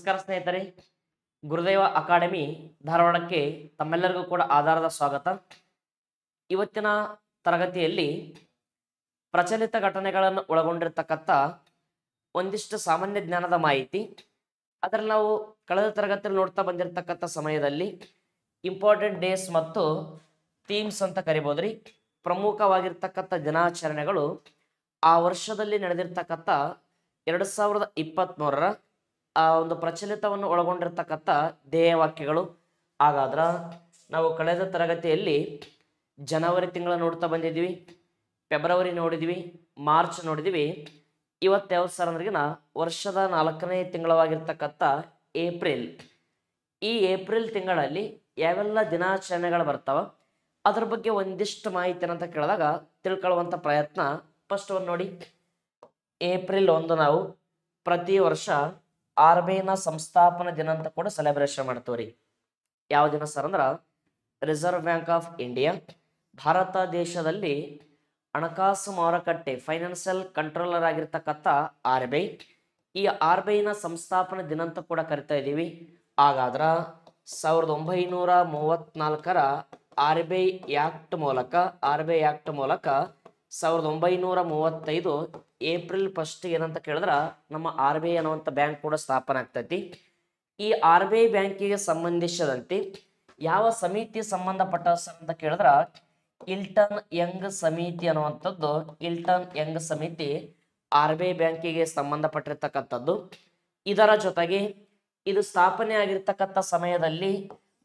ನಮಸ್ಕಾರ ಸ್ನೇಹಿತರೆ ಗುರುದೇವ ಅಕಾಡೆಮಿ ಧಾರವಾಡಕ್ಕೆ ತಮ್ಮೆಲ್ಲರಿಗೂ ಕೂಡ ಆಧಾರದ ಸ್ವಾಗತ ಇವತ್ತಿನ ತರಗತಿಯಲ್ಲಿ ಪ್ರಚಲಿತ ಘಟನೆಗಳನ್ನು ಒಳಗೊಂಡಿರ್ತಕ್ಕಂಥ ಒಂದಿಷ್ಟು ಸಾಮಾನ್ಯ ಜ್ಞಾನದ ಮಾಹಿತಿ ಅದರಲ್ಲಿ ನಾವು ಕಳೆದ ತರಗತಿಯಲ್ಲಿ ನೋಡ್ತಾ ಬಂದಿರತಕ್ಕಂಥ ಸಮಯದಲ್ಲಿ ಇಂಪಾರ್ಟೆಂಟ್ ಡೇಸ್ ಮತ್ತು ಥೀಮ್ಸ್ ಅಂತ ಕರಿಬೋದ್ರಿ ರೀ ಪ್ರಮುಖವಾಗಿರ್ತಕ್ಕಂಥ ದಿನಾಚರಣೆಗಳು ಆ ವರ್ಷದಲ್ಲಿ ನಡೆದಿರ್ತಕ್ಕಂಥ ಎರಡು ಸಾವಿರದ ಇಪ್ಪತ್ತ್ಮೂರರ ಆ ಒಂದು ಪ್ರಚಲಿತವನ್ನು ಒಳಗೊಂಡಿರ್ತಕ್ಕಂಥ ಧ್ಯೇಯವಾಕ್ಯಗಳು ಹಾಗಾದ್ರೆ ನಾವು ಕಳೆದ ತರಗತಿಯಲ್ಲಿ ಜನವರಿ ತಿಂಗಳ ನೋಡ್ತಾ ಬಂದಿದ್ವಿ ಫೆಬ್ರವರಿ ನೋಡಿದ್ವಿ ಮಾರ್ಚ್ ನೋಡಿದ್ವಿ ಇವತ್ತು ಯಾವ ಸರ್ ಅಂದ್ರಿಗಿನ ವರ್ಷದ ನಾಲ್ಕನೇ ತಿಂಗಳವಾಗಿರ್ತಕ್ಕಂಥ ಏಪ್ರಿಲ್ ಈ ಏಪ್ರಿಲ್ ತಿಂಗಳಲ್ಲಿ ಯಾವೆಲ್ಲ ದಿನಾಚರಣೆಗಳು ಬರ್ತಾವ ಅದ್ರ ಬಗ್ಗೆ ಒಂದಿಷ್ಟು ಮಾಹಿತಿ ಅಂತ ಕೇಳಿದಾಗ ತಿಳ್ಕೊಳ್ಳುವಂಥ ಪ್ರಯತ್ನ ಫಸ್ಟ್ ಒಂದು ನೋಡಿ ಏಪ್ರಿಲ್ ಒಂದು ನಾವು ಪ್ರತಿ ವರ್ಷ ಆರ್ ಬಿ ಐನ ಸಂಸ್ಥಾಪನ ದಿನ ಅಂತ ಕೂಡ ಸೆಲೆಬ್ರೇಷನ್ ಮಾಡ್ತೇವ್ರಿ ಯಾವ ದಿನ ಸರ್ ಅಂದ್ರ Reserve Bank of India Bharat ದೇಶದಲ್ಲಿ ಹಣಕಾಸು ಮಾರುಕಟ್ಟೆ ಫೈನಾನ್ಸಿಯಲ್ ಕಂಟ್ರೋಲರ್ ಆಗಿರ್ತಕ್ಕಂಥ ಆರ್ ಬಿ ಐ ಈ ಆರ್ ಬಿ ಐನ ಸಂಸ್ಥಾಪನ ದಿನ ಅಂತ ಕೂಡ ಕರಿತಾ ಇದ್ದೀವಿ ಹಾಗಾದ್ರ ಸಾವಿರದ ಒಂಬೈನೂರ ಮೂವತ್ನಾಲ್ಕರ ಆರ್ ಬಿ ಐ ಆ್ಯಕ್ಟ್ ಮೂಲಕ ಆರ್ ಬಿ ಐ ಆ್ಯಕ್ಟ್ ಮೂಲಕ ಸಾವಿರದ ಒಂಬೈನೂರ ಮೂವತ್ತೈದು ಏಪ್ರಿಲ್ ಫಸ್ಟ್ ಏನಂತ ಕೇಳಿದ್ರೆ ನಮ್ಮ ಆರ್ ಬಿ ಐ ಅನ್ನುವಂಥ ಬ್ಯಾಂಕ್ ಕೂಡ ಸ್ಥಾಪನೆ ಆಗ್ತೈತಿ ಈ ಆರ್ ಬಿ ಐ ಬ್ಯಾಂಕಿಗೆ ಸಂಬಂಧಿಸಿದಂತೆ ಯಾವ ಸಮಿತಿ ಸಂಬಂಧಪಟ್ಟ ಅಂತ ಕೇಳಿದ್ರೆ ಇಲ್ಟನ್ ಯಂಗ್ ಸಮಿತಿ ಅನ್ನುವಂಥದ್ದು ಇಲ್ಟನ್ ಯಂಗ್ ಸಮಿತಿ ಆರ್ ಬಿ ಐ ಬ್ಯಾಂಕಿಗೆ ಸಂಬಂಧಪಟ್ಟಿರ್ತಕ್ಕಂಥದ್ದು ಇದರ ಜೊತೆಗೆ ಇದು ಸ್ಥಾಪನೆ ಆಗಿರ್ತಕ್ಕಂಥ ಸಮಯದಲ್ಲಿ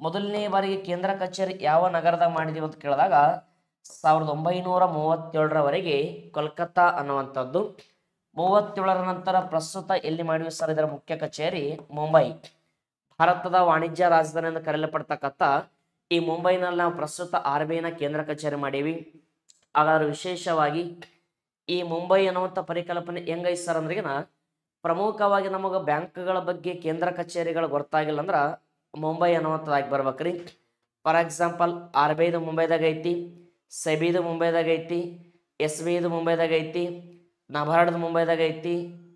ಮೊದಲನೇ ಬಾರಿಗೆ ಕೇಂದ್ರ ಕಚೇರಿ ಯಾವ ನಗರದಾಗ ಮಾಡಿದೀವಿ ಅಂತ ಕೇಳಿದಾಗ ಸಾವಿರದ ಒಂಬೈನೂರ ಮೂವತ್ತೇಳರವರೆಗೆ ಕೋಲ್ಕತ್ತಾ ಅನ್ನುವಂಥದ್ದು ಮೂವತ್ತೇಳರ ನಂತರ ಪ್ರಸ್ತುತ ಎಲ್ಲಿ ಮಾಡಿದ ಸರ್ ಇದರ ಮುಖ್ಯ ಕಚೇರಿ ಮುಂಬೈ ಭಾರತದ ವಾಣಿಜ್ಯ ರಾಜಧಾನಿ ಎಂದು ಕರೆಯಲ್ಪಡ್ತಕ್ಕಂಥ ಈ ಮುಂಬೈನಲ್ಲಿ ನಾವು ಪ್ರಸ್ತುತ ಆರ್ ಬಿ ಐನ ಕೇಂದ್ರ ಕಚೇರಿ ಮಾಡೀವಿ ಹಾಗಾದ್ರೆ ವಿಶೇಷವಾಗಿ ಈ ಮುಂಬೈ ಅನ್ನುವಂಥ ಪರಿಕಲ್ಪನೆ ಹೆಂಗೈತೆ ಸರ್ ಅಂದ್ರೆ ಪ್ರಮುಖವಾಗಿ ನಮಗೆ ಬ್ಯಾಂಕ್ಗಳ ಬಗ್ಗೆ ಕೇಂದ್ರ ಕಚೇರಿಗಳು ಗೊತ್ತಾಗಿಲ್ಲ ಅಂದ್ರೆ ಮುಂಬೈ ಅನ್ನುವಂಥದ್ದಾಗಿ ಬರ್ಬೇಕ್ರಿ ಫಾರ್ ಎಕ್ಸಾಂಪಲ್ ಆರ್ ಬಿ ಐದು ಮುಂಬೈದಾಗ ಐತಿ ಸೆಬಿದು ಮುಂಬೈದಾಗ ಐತಿ ಎಸ್ ಬಿ ಇದು ಮುಂಬೈದಾಗ ಐತಿ ನಬಾರ್ಡ್ದು ಮುಂಬೈದಾಗ ಐತಿ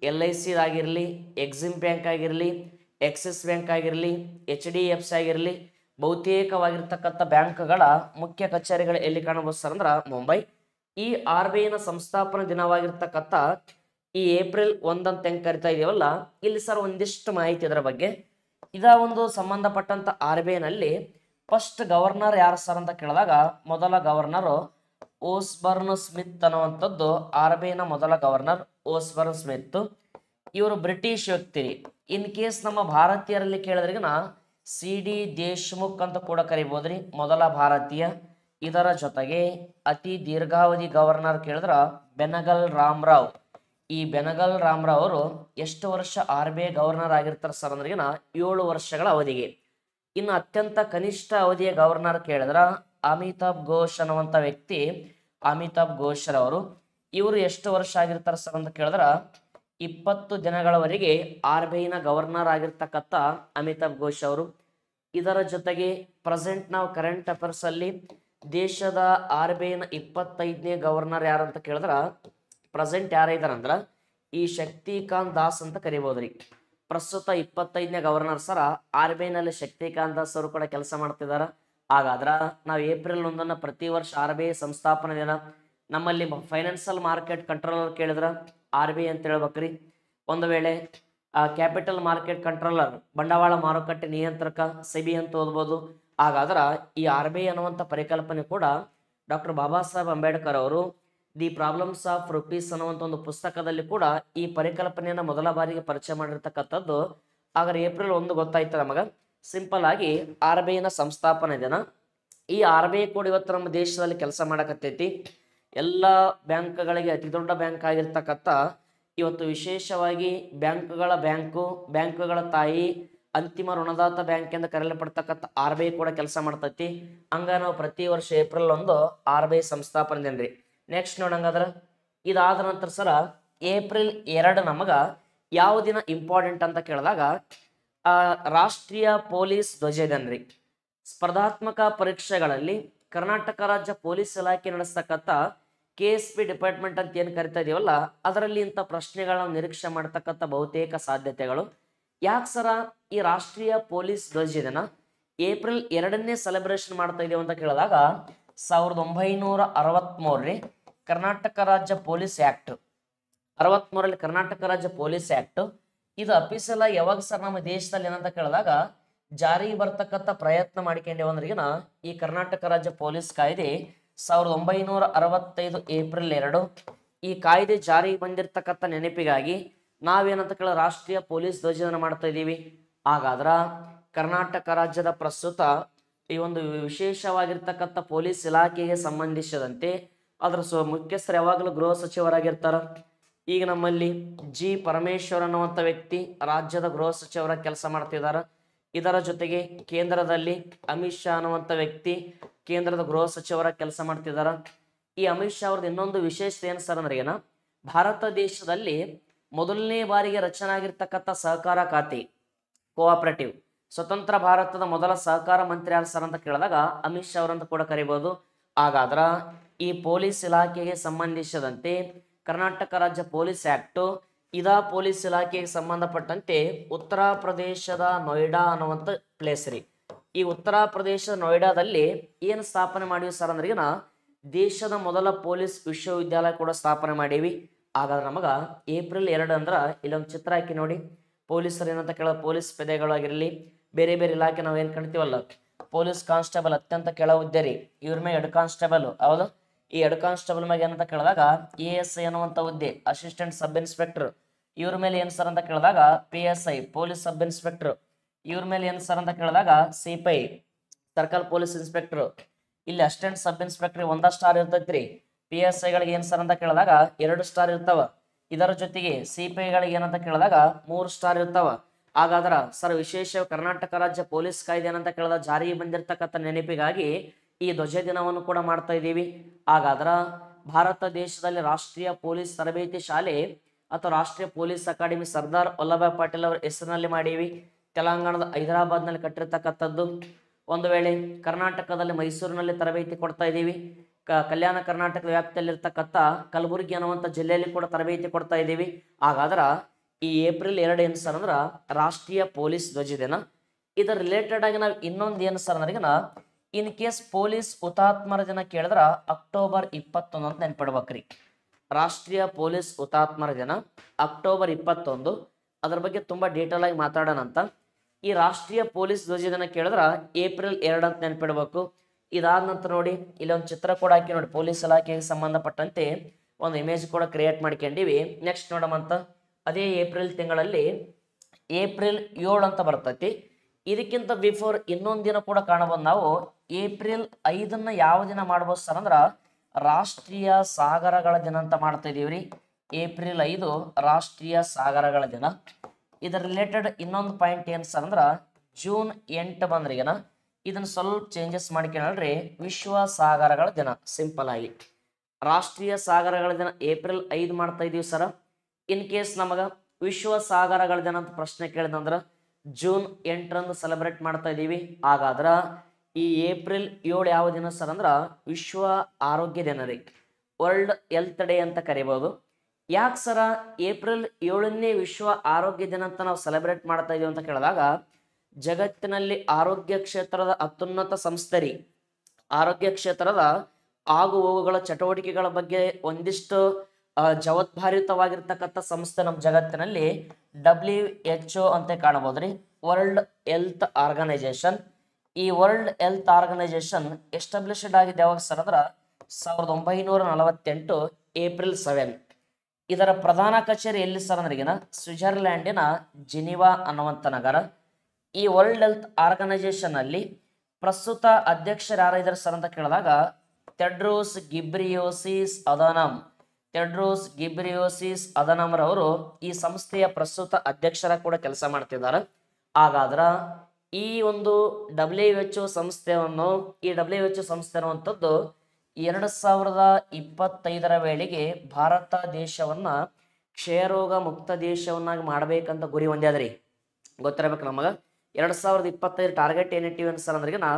ಎಲ್ ಐ ಸಿದಾಗಿರಲಿ ಎಕ್ಸಿಮ್ ಬ್ಯಾಂಕ್ ಆಗಿರಲಿ ಎಕ್ಸಿಸ್ ಬ್ಯಾಂಕ್ ಆಗಿರಲಿ ಎಚ್ ಡಿ ಎಫ್ ಸಿ ಆಗಿರಲಿ ಬಹುತೇಕವಾಗಿರ್ತಕ್ಕಂಥ ಬ್ಯಾಂಕ್ಗಳ ಮುಖ್ಯ ಕಚೇರಿಗಳು ಎಲ್ಲಿ ಕಾಣಬಹುದು ಸರ್ ಅಂದ್ರೆ ಮುಂಬೈ ಈ ಆರ್ ಬಿ ಐನ ಸಂಸ್ಥಾಪನಾ ದಿನವಾಗಿರ್ತಕ್ಕಂಥ ಈ ಏಪ್ರಿಲ್ ಒಂದಂತ ಹೆಂಗೆ ಕರಿತಾ ಇದೀವಲ್ಲ ಇಲ್ಲಿ ಸರ್ ಒಂದಿಷ್ಟು ಮಾಹಿತಿ ಇದರ ಬಗ್ಗೆ ಇದ ಒಂದು ಸಂಬಂಧಪಟ್ಟಂತ ಆರ್ ಬಿ ಐನಲ್ಲಿ ಫಸ್ಟ್ ಗವರ್ನರ್ ಯಾರು ಸರ್ ಅಂತ ಕೇಳಿದಾಗ ಮೊದಲ ಗವರ್ನರು ಓಸ್ಬರ್ನ್ ಸ್ಮಿತ್ ಅನ್ನುವಂಥದ್ದು ಆರ್ ಬಿ ಐನ ಮೊದಲ ಗವರ್ನರ್ ಓಸ್ಬರ್ನ್ ಸ್ಮಿತ್ ಇವರು ಬ್ರಿಟಿಷ್ ವ್ಯಕ್ತಿ ಇನ್ ಕೇಸ್ ನಮ್ಮ ಭಾರತೀಯರಲ್ಲಿ ಕೇಳಿದ್ರಿಗಿನ ಸಿ ಡಿ ದೇಶ್ಮುಖ್ ಅಂತ ಕೂಡ ಕರಿಬೋದ್ರಿ ಮೊದಲ ಭಾರತೀಯ ಇದರ ಜೊತೆಗೆ ಅತಿ ದೀರ್ಘಾವಧಿ ಗವರ್ನರ್ ಕೇಳಿದ್ರ ಬೆನಗಲ್ ರಾಮರಾವ್ ಈ ಬೆನಗಲ್ ರಾಮರಾವ್ ಅವರು ಎಷ್ಟು ವರ್ಷ ಆರ್ ಬಿ ಐ ಗವರ್ನರ್ ಆಗಿರ್ತಾರೆ ಸರ್ ಅಂದ್ರಿಗಿನ ಏಳು ವರ್ಷಗಳ ಅವಧಿಗೆ ಇನ್ನು ಅತ್ಯಂತ ಕನಿಷ್ಠ ಅವಧಿಯ ಗವರ್ನರ್ ಕೇಳಿದ್ರ ಅಮಿತಾಬ್ ಘೋಷ್ ಅನ್ನುವಂಥ ವ್ಯಕ್ತಿ ಅಮಿತಾಬ್ ಘೋಷ್ ಅವರು ಇವರು ಎಷ್ಟು ವರ್ಷ ಆಗಿರ್ತಾರೆ ಸರ್ ಅಂತ ಕೇಳಿದ್ರ ಇಪ್ಪತ್ತು ದಿನಗಳವರೆಗೆ ಆರ್ ಬಿ ಐನ ಗವರ್ನರ್ ಆಗಿರ್ತಕ್ಕಂಥ ಅಮಿತಾಬ್ ಘೋಷ್ ಅವರು ಇದರ ಜೊತೆಗೆ ಪ್ರೆಸೆಂಟ್ ನಾವು ಕರೆಂಟ್ ಅಫೇರ್ಸ್ ಅಲ್ಲಿ ದೇಶದ ಆರ್ ಬಿ ಐನ ಇಪ್ಪತ್ತೈದನೇ ಗವರ್ನರ್ ಯಾರಂತ ಕೇಳಿದ್ರ ಪ್ರೆಸೆಂಟ್ ಯಾರ ಇದಾರಂದ್ರ ಈ ಶಕ್ತಿಕಾಂತ್ ದಾಸ್ ಅಂತ ಕರಿಬೋದ್ರಿ ಪ್ರಸ್ತುತ ಇಪ್ಪತ್ತೈದನೇ ಗವರ್ನರ್ ಸರ ಆರ್ ಬಿ ಐನಲ್ಲಿ ಶಕ್ತಿಕಾಂತ ಅವರು ಕೂಡ ಕೆಲಸ ಮಾಡ್ತಿದ್ದಾರೆ ಹಾಗಾದ್ರೆ ನಾವು ಏಪ್ರಿಲ್ ಒಂದನ್ನು ಪ್ರತಿ ವರ್ಷ ಆರ್ ಬಿ ಐ ಸಂಸ್ಥಾಪನೆ ದಿನ ನಮ್ಮಲ್ಲಿ ಫೈನಾನ್ಷಿಯಲ್ ಮಾರ್ಕೆಟ್ ಕಂಟ್ರೋಲರ್ ಕೇಳಿದ್ರ ಆರ್ ಬಿ ಐ ಅಂತ ಹೇಳ್ಬೇಕ್ರಿ ಒಂದು ವೇಳೆ ಕ್ಯಾಪಿಟಲ್ ಮಾರ್ಕೆಟ್ ಕಂಟ್ರೋಲರ್ ಬಂಡವಾಳ ಮಾರುಕಟ್ಟೆ ನಿಯಂತ್ರಕ ಸೆಬಿ ಅಂತ ಓದ್ಬೋದು ಹಾಗಾದ್ರೆ ಈ ಆರ್ ಬಿ ಐ ಅನ್ನುವಂಥ ಪರಿಕಲ್ಪನೆ ಕೂಡ ಡಾಕ್ಟರ್ ಬಾಬಾ ಸಾಹೇಬ್ ಅಂಬೇಡ್ಕರ್ ಅವರು ದಿ ಪ್ರಾಬ್ಲಮ್ಸ್ ಆಫ್ ರುಪೀಸ್ ಅನ್ನುವಂಥ ಒಂದು ಪುಸ್ತಕದಲ್ಲಿ ಕೂಡ ಈ ಪರಿಕಲ್ಪನೆಯನ್ನು ಮೊದಲ ಬಾರಿಗೆ ಪರಿಚಯ ಮಾಡಿರ್ತಕ್ಕಂಥದ್ದು ಆದರೆ ಏಪ್ರಿಲ್ ಒಂದು ಗೊತ್ತಾಯ್ತು ನಮಗೆ ಸಿಂಪಲ್ ಆಗಿ ಆರ್ ಬಿ ಐನ ಸಂಸ್ಥಾಪನೆ ಇದೆನ ಈ ಆರ್ ಬಿ ಐ ಕೂಡ ಇವತ್ತು ನಮ್ಮ ದೇಶದಲ್ಲಿ ಕೆಲಸ ಮಾಡಕತ್ತೈತಿ ಎಲ್ಲ ಬ್ಯಾಂಕ್ಗಳಿಗೆ ಅತಿ ದೊಡ್ಡ ಬ್ಯಾಂಕ್ ಆಗಿರ್ತಕ್ಕಂಥ ಇವತ್ತು ವಿಶೇಷವಾಗಿ ಬ್ಯಾಂಕ್ಗಳ ಬ್ಯಾಂಕು ಬ್ಯಾಂಕ್ಗಳ ತಾಯಿ ಅಂತಿಮ ಋಣದಾತ ಬ್ಯಾಂಕ್ ಎಂದು ಕರೆಯಲ್ಪಡ್ತಕ್ಕಂಥ ಆರ್ ಬಿ ಐ ಕೂಡ ಕೆಲಸ ಮಾಡ್ತೈತಿ ಹಂಗ ನಾವು ಪ್ರತಿ ವರ್ಷ ಏಪ್ರಿಲ್ ಒಂದು ಆರ್ ಬಿ ಐ ಸಂಸ್ಥಾಪನೆ ರೀ ನೆಕ್ಸ್ಟ್ ನೋಡಂಗಾದ್ರೆ ಇದಾದ ನಂತರ ಸರ ಏಪ್ರಿಲ್ ಎರಡು ನಮಗೆ ಯಾವ ದಿನ ಇಂಪಾರ್ಟೆಂಟ್ ಅಂತ ಕೇಳಿದಾಗ ರಾಷ್ಟ್ರೀಯ ಪೊಲೀಸ್ ಧ್ವಜ ರೀ ಸ್ಪರ್ಧಾತ್ಮಕ ಪರೀಕ್ಷೆಗಳಲ್ಲಿ ಕರ್ನಾಟಕ ರಾಜ್ಯ ಪೊಲೀಸ್ ಇಲಾಖೆ ನಡೆಸ್ತಕ್ಕಂಥ ಕೆ ಎಸ್ ಪಿ ಡಿಪಾರ್ಟ್ಮೆಂಟ್ ಅಂತ ಏನು ಕರಿತಾ ಇದೀವಲ್ಲ ಅದರಲ್ಲಿ ಇಂಥ ಪ್ರಶ್ನೆಗಳನ್ನ ನಿರೀಕ್ಷೆ ಮಾಡ್ತಕ್ಕಂಥ ಬಹುತೇಕ ಸಾಧ್ಯತೆಗಳು ಯಾಕೆ ಸರ ಈ ರಾಷ್ಟ್ರೀಯ ಪೊಲೀಸ್ ಧ್ವಜ ದಿನ ಏಪ್ರಿಲ್ ಎರಡನ್ನೇ ಸೆಲೆಬ್ರೇಷನ್ ಮಾಡ್ತಾ ಇದೀವಿ ಅಂತ ಕೇಳಿದಾಗ ಸಾವಿರದ ಒಂಬೈನೂರ ಅರವತ್ತ್ಮೂರು ರೀ ಕರ್ನಾಟಕ ರಾಜ್ಯ ಪೊಲೀಸ್ ಆ್ಯಕ್ಟ್ ಅರವತ್ಮೂರಲ್ಲಿ ಕರ್ನಾಟಕ ರಾಜ್ಯ ಪೊಲೀಸ್ ಆ್ಯಕ್ಟ್ ಇದು ಅಪ್ಪಿಸಲ ಯಾವಾಗ ಸರ್ ನಮ್ಮ ದೇಶದಲ್ಲಿ ಏನಂತ ಕೇಳಿದಾಗ ಜಾರಿ ಬರ್ತಕ್ಕಂಥ ಪ್ರಯತ್ನ ಮಾಡಿಕೊಂಡೇವಂದ್ರಿಗಿನ ಈ ಕರ್ನಾಟಕ ರಾಜ್ಯ ಪೊಲೀಸ್ ಕಾಯ್ದೆ ಸಾವಿರದ ಒಂಬೈನೂರ ಅರವತ್ತೈದು ಏಪ್ರಿಲ್ ಎರಡು ಈ ಕಾಯ್ದೆ ಜಾರಿಗೆ ಬಂದಿರತಕ್ಕಂಥ ನೆನಪಿಗಾಗಿ ನಾವೇನಂತ ಕೇಳ ರಾಷ್ಟ್ರೀಯ ಪೊಲೀಸ್ ಧ್ವಜನ ಮಾಡ್ತಾ ಇದ್ದೀವಿ ಹಾಗಾದ್ರ ಕರ್ನಾಟಕ ರಾಜ್ಯದ ಪ್ರಸ್ತುತ ಈ ಒಂದು ವಿಶೇಷವಾಗಿರ್ತಕ್ಕಂಥ ಪೊಲೀಸ್ ಇಲಾಖೆಗೆ ಸಂಬಂಧಿಸಿದಂತೆ ಅದರ ಸೊ ಮುಖ್ಯಸ್ಥರು ಯಾವಾಗಲೂ ಗೃಹ ಸಚಿವರಾಗಿರ್ತಾರ ಈಗ ನಮ್ಮಲ್ಲಿ ಜಿ ಪರಮೇಶ್ವರ್ ಅನ್ನುವಂಥ ವ್ಯಕ್ತಿ ರಾಜ್ಯದ ಗೃಹ ಸಚಿವರ ಕೆಲಸ ಮಾಡ್ತಿದ್ದಾರೆ ಇದರ ಜೊತೆಗೆ ಕೇಂದ್ರದಲ್ಲಿ ಅಮಿತ್ ಶಾ ಅನ್ನುವಂಥ ವ್ಯಕ್ತಿ ಕೇಂದ್ರದ ಗೃಹ ಸಚಿವರ ಕೆಲಸ ಮಾಡ್ತಿದ್ದಾರೆ ಈ ಅಮಿತ್ ಶಾ ಅವ್ರದ್ದು ಇನ್ನೊಂದು ವಿಶೇಷತೆ ಏನು ಸರ್ ಅಂದ್ರೆ ಏನ ಭಾರತ ದೇಶದಲ್ಲಿ ಮೊದಲನೇ ಬಾರಿಗೆ ರಚನೆ ಆಗಿರ್ತಕ್ಕಂಥ ಸಹಕಾರ ಖಾತೆ ಕೋಆಪರೇಟಿವ್ ಸ್ವತಂತ್ರ ಭಾರತದ ಮೊದಲ ಸಹಕಾರ ಮಂತ್ರಿ ಯಾರು ಸರ್ ಅಂತ ಕೇಳಿದಾಗ ಅಮಿತ್ ಶಾ ಅವರಂತ ಕೂಡ ಕರಿಬಹುದು ಹಾಗಾದ್ರ ಈ ಪೊಲೀಸ್ ಇಲಾಖೆಗೆ ಸಂಬಂಧಿಸಿದಂತೆ ಕರ್ನಾಟಕ ರಾಜ್ಯ ಪೊಲೀಸ್ ಆ್ಯಕ್ಟು ಇದಾ ಪೊಲೀಸ್ ಇಲಾಖೆಗೆ ಸಂಬಂಧಪಟ್ಟಂತೆ ಉತ್ತರ ಪ್ರದೇಶದ ನೋಯ್ಡಾ ಅನ್ನುವಂಥ ಪ್ಲೇಸ್ ರೀ ಈ ಉತ್ತರ ಪ್ರದೇಶದ ನೋಯ್ಡಾದಲ್ಲಿ ಏನು ಸ್ಥಾಪನೆ ಮಾಡಿವಿ ಸರ್ ಅಂದ್ರೆ ಈಗಿನ ದೇಶದ ಮೊದಲ ಪೊಲೀಸ್ ವಿಶ್ವವಿದ್ಯಾಲಯ ಕೂಡ ಸ್ಥಾಪನೆ ಮಾಡೀವಿ ಹಾಗಾದ್ರೆ ನಮಗೆ ಏಪ್ರಿಲ್ ಎರಡು ಅಂದ್ರೆ ಇಲ್ಲೊಂದು ಚಿತ್ರ ಹಾಕಿ ನೋಡಿ ಪೊಲೀಸರು ಏನಂತ ಕೆಳ ಪೊಲೀಸ್ ಪದೇಗಳಾಗಿರಲಿ ಬೇರೆ ಬೇರೆ ಇಲಾಖೆ ನಾವು ಏನು ಕಾಣ್ತೀವಲ್ಲ ಪೊಲೀಸ್ ಕಾನ್ಸ್ಟೇಬಲ್ ಅತ್ಯಂತ ಕೆಳ ಹುದ್ದೆ ರೀ ಇವ್ರ ಮೇಲೆ ಎಡ್ ಕಾನ್ಸ್ಟೇಬಲ್ ಹೌದು ಈ ಹೆಡ್ ಕಾನ್ಸ್ಟೇಬಲ್ ಮ್ಯಾಗ ಏನಂತ ಕೇಳಿದಾಗ ಎ ಎಸ್ ಐ ಅನ್ನುವಂಥ ಹುದ್ದೆ ಅಸಿಸ್ಟೆಂಟ್ ಸಬ್ ಇನ್ಸ್ಪೆಕ್ಟರ್ ಇವ್ರ ಮೇಲೆ ಏನ್ ಸರ್ ಅಂತ ಕೇಳಿದಾಗ P S I police sub inspector ಇವ್ರ ಮೇಲೆ ಏನ್ ಸರ್ ಅಂತ ಕೇಳಿದಾಗ ಸಿ ಸರ್ಕಲ್ ಪೊಲೀಸ್ ಇನ್ಸ್ಪೆಕ್ಟರ್ ಇಲ್ಲಿ ಅಸಿಸ್ಟೆಂಟ್ ಸಬ್ ಇನ್ಸ್ಪೆಕ್ಟರ್ ಒಂದ ಸ್ಟಾರ್ ಇರ್ತೈತ್ರಿ ಪಿ ಎಸ್ ಐಗಳಿಗೆ ಏನ್ ಸರ್ ಅಂತ ಕೇಳಿದಾಗ ಎರಡು ಸ್ಟಾರ್ ಇರ್ತಾವ ಇದರ ಜೊತೆಗೆ ಸಿ ಪಿ ಏನಂತ ಕೇಳಿದಾಗ ಮೂರು ಸ್ಟಾರ್ ಇರ್ತಾವ ಹಾಗಾದ್ರ ಸರ್ ವಿಶೇಷ ಕರ್ನಾಟಕ ರಾಜ್ಯ ಪೊಲೀಸ್ ಕಾಯ್ದೆ ಏನಂತ ಕೇಳಿದ ಜಾರಿಗೆ ಬಂದಿರತಕ್ಕಂಥ ನೆನಪಿಗಾಗಿ ಈ ಧ್ವಜ ದಿನವನ್ನು ಕೂಡ ಮಾಡ್ತಾ ಇದ್ದೀವಿ ಹಾಗಾದ್ರ ಭಾರತ ದೇಶದಲ್ಲಿ ರಾಷ್ಟ್ರೀಯ ಪೊಲೀಸ್ ತರಬೇತಿ ಶಾಲೆ ಅಥವಾ ರಾಷ್ಟ್ರೀಯ ಪೊಲೀಸ್ ಅಕಾಡೆಮಿ ಸರ್ದಾರ್ ವಲ್ಲಭಾಯ್ ಪಟೇಲ್ ಅವರ ಹೆಸರಿನಲ್ಲಿ ಮಾಡೀವಿ ತೆಲಂಗಾಣದ ಹೈದರಾಬಾದ್ನಲ್ಲಿ ಕಟ್ಟಿರ್ತಕ್ಕಂಥದ್ದು ಒಂದು ವೇಳೆ ಕರ್ನಾಟಕದಲ್ಲಿ ಮೈಸೂರಿನಲ್ಲಿ ತರಬೇತಿ ಕೊಡ್ತಾ ಇದ್ದೀವಿ ಕಲ್ಯಾಣ ವ್ಯಾಪ್ತಿಯಲ್ಲಿ ವ್ಯಾಪ್ತಿಯಲ್ಲಿರ್ತಕ್ಕಂಥ ಕಲಬುರಗಿ ಅನ್ನುವಂಥ ಜಿಲ್ಲೆಯಲ್ಲಿ ಕೂಡ ತರಬೇತಿ ಕೊಡ್ತಾ ಇದ್ದೀವಿ ಹಾಗಾದ್ರೆ ಈ ಏಪ್ರಿಲ್ ಎರಡು ಏನು ಸರ್ ಅಂದ್ರೆ ರಾಷ್ಟ್ರೀಯ ಪೊಲೀಸ್ ಧ್ವಜ ದಿನ ಇದರ ರಿಲೇಟೆಡ್ ಆಗಿ ನಾವು ಇನ್ನೊಂದು ಏನು ಸರ್ ಅಂದ್ರೆ ಇನ್ ಕೇಸ್ ಪೊಲೀಸ್ ಹುತಾತ್ಮರ ದಿನ ಕೇಳಿದ್ರ ಅಕ್ಟೋಬರ್ ಇಪ್ಪತ್ತೊಂದು ಅಂತ ನೆನ್ಪಿಡ್ಬೇಕ್ರಿ ರಾಷ್ಟ್ರೀಯ ಪೊಲೀಸ್ ಹುತಾತ್ಮರ ದಿನ ಅಕ್ಟೋಬರ್ ಇಪ್ಪತ್ತೊಂದು ಅದ್ರ ಬಗ್ಗೆ ತುಂಬಾ ಡೀಟೇಲ್ ಆಗಿ ಮಾತಾಡೋಣ ಅಂತ ಈ ರಾಷ್ಟ್ರೀಯ ಪೊಲೀಸ್ ಧ್ವಜ ದಿನ ಕೇಳಿದ್ರ ಏಪ್ರಿಲ್ ಎರಡು ಅಂತ ನೆನ್ಪಿಡ್ಬೇಕು ಇದಾದ ನಂತರ ನೋಡಿ ಇಲ್ಲಿ ಒಂದು ಚಿತ್ರ ಕೂಡ ಹಾಕಿ ನೋಡಿ ಪೊಲೀಸ್ ಇಲಾಖೆಗೆ ಸಂಬಂಧಪಟ್ಟಂತೆ ಒಂದು ಇಮೇಜ್ ಕೂಡ ಕ್ರಿಯೇಟ್ ಮಾಡ್ಕೊಂಡಿವಿ ನೆಕ್ಸ್ಟ್ ನೋಡಮಂತ ಅದೇ ಏಪ್ರಿಲ್ ತಿಂಗಳಲ್ಲಿ ಏಪ್ರಿಲ್ ಏಳು ಅಂತ ಬರ್ತೈತಿ ಇದಕ್ಕಿಂತ ಬಿಫೋರ್ ಇನ್ನೊಂದು ದಿನ ಕೂಡ ಕಾಣಬಹುದು ನಾವು ಏಪ್ರಿಲ್ ಐದನ್ನ ಯಾವ ದಿನ ಮಾಡ್ಬೋದು ಸರ್ ಅಂದ್ರೆ ರಾಷ್ಟ್ರೀಯ ಸಾಗರಗಳ ದಿನ ಅಂತ ಮಾಡ್ತಾ ಇದೀವ್ರಿ ಏಪ್ರಿಲ್ ಐದು ರಾಷ್ಟ್ರೀಯ ಸಾಗರಗಳ ದಿನ ಇದರ ರಿಲೇಟೆಡ್ ಇನ್ನೊಂದು ಪಾಯಿಂಟ್ ಏನು ಸರ್ ಅಂದ್ರೆ ಜೂನ್ ಎಂಟು ಬಂದ್ರಿಗೆನ ಇದನ್ನ ಸ್ವಲ್ಪ ಚೇಂಜಸ್ ಮಾಡ್ಕೊಂಡ್ರಿ ವಿಶ್ವ ಸಾಗರಗಳ ದಿನ ಸಿಂಪಲ್ ಆಗಿ ರಾಷ್ಟ್ರೀಯ ಸಾಗರಗಳ ದಿನ ಏಪ್ರಿಲ್ ಐದು ಮಾಡ್ತಾ ಇದೀವಿ ಸರ್ ಇನ್ ಕೇಸ್ ನಮಗೆ ವಿಶ್ವ ಸಾಗರಗಳ ದಿನ ಅಂತ ಪ್ರಶ್ನೆ ಕೇಳಿದಂದ್ರ ಜೂನ್ ಎಂಟರಂದು ಸೆಲೆಬ್ರೇಟ್ ಮಾಡ್ತಾ ಇದೀವಿ ಹಾಗಾದ್ರೆ ಈ ಏಪ್ರಿಲ್ ಏಳು ಯಾವ ದಿನ ಸರ್ ಅಂದ್ರೆ ವಿಶ್ವ ಆರೋಗ್ಯ ದಿನ ರೀ ವರ್ಲ್ಡ್ ಹೆಲ್ತ್ ಡೇ ಅಂತ ಕರಿಬೋದು ಯಾಕೆ ಸರ ಏಪ್ರಿಲ್ ಏಳನೇ ವಿಶ್ವ ಆರೋಗ್ಯ ದಿನ ಅಂತ ನಾವು ಸೆಲೆಬ್ರೇಟ್ ಮಾಡ್ತಾ ಇದೀವಿ ಅಂತ ಕೇಳಿದಾಗ ಜಗತ್ತಿನಲ್ಲಿ ಆರೋಗ್ಯ ಕ್ಷೇತ್ರದ ಅತ್ಯುನ್ನತ ಸಂಸ್ಥೆ ರೀ ಆರೋಗ್ಯ ಕ್ಷೇತ್ರದ ಆಗು ಹೋಗುಗಳ ಚಟುವಟಿಕೆಗಳ ಬಗ್ಗೆ ಒಂದಿಷ್ಟು ಜವಾಬ್ದಾರಿಯುತವಾಗಿರ್ತಕ್ಕಂಥ ಸಂಸ್ಥೆ ನಮ್ಮ ಜಗತ್ತಿನಲ್ಲಿ ಡಬ್ಲ್ಯೂ ಎಚ್ ಓ ಅಂತ ರೀ ವರ್ಲ್ಡ್ ಹೆಲ್ತ್ ಆರ್ಗನೈಸೇಷನ್ ಈ ವರ್ಲ್ಡ್ ಹೆಲ್ತ್ ಆರ್ಗನೈಸೇಷನ್ ಎಸ್ಟಾಬ್ಲಿಷ್ಡ್ ಆಗಿದೆ ಯಾವಾಗ ಸರ್ ಅಂದ್ರೆ ಸಾವಿರದ ಒಂಬೈನೂರ ನಲವತ್ತೆಂಟು ಏಪ್ರಿಲ್ ಸೆವೆನ್ ಇದರ ಪ್ರಧಾನ ಕಚೇರಿ ಎಲ್ಲಿ ಸರ್ ಅಂದ್ರಗಿನ ಸ್ವಿಟ್ಜರ್ಲ್ಯಾಂಡಿನ ಜಿನಿವಾ ಅನ್ನುವಂಥ ನಗರ ಈ ವರ್ಲ್ಡ್ ಹೆಲ್ತ್ ಆರ್ಗನೈಸೇಷನ್ ಅಲ್ಲಿ ಪ್ರಸ್ತುತ ಅಧ್ಯಕ್ಷರು ಇದ್ದಾರೆ ಸರ್ ಅಂತ ಕೇಳಿದಾಗ ತೆಡ್ರೋಸ್ ಗಿಬ್ರಿಯೋಸಿಸ್ ಅದನಮ್ ತೆಡ್ರೋಸ್ ಗಿಬ್ರಿಯೋಸಿಸ್ ಅದನಮ್ರವರು ಈ ಸಂಸ್ಥೆಯ ಪ್ರಸ್ತುತ ಅಧ್ಯಕ್ಷರ ಕೂಡ ಕೆಲಸ ಮಾಡ್ತಿದ್ದಾರೆ ಹಾಗಾದ್ರ ಈ ಒಂದು ಡಬ್ಲ್ಯೂ ಎಚ್ ಸಂಸ್ಥೆಯನ್ನು ಈ ಡಬ್ಲ್ಯೂ ಎಚ್ ಸಂಸ್ಥೆ ಅನ್ನುವಂಥದ್ದು ಎರಡು ಸಾವಿರದ ಇಪ್ಪತ್ತೈದರ ವೇಳೆಗೆ ಭಾರತ ದೇಶವನ್ನ ಕ್ಷಯರೋಗ ಮುಕ್ತ ದೇಶವನ್ನಾಗಿ ಮಾಡಬೇಕಂತ ಗುರಿ ಹೊಂದ್ಯಾದ್ರಿ ಗೊತ್ತಿರಬೇಕು ನಮಗೆ ಎರಡು ಸಾವಿರದ ಇಪ್ಪತ್ತೈದು ಟಾರ್ಗೆಟ್ ಏನಿಟ್ಟಿವಿ ಅನ್ಸರ್ ಅಂದ್ರೆ ನಾ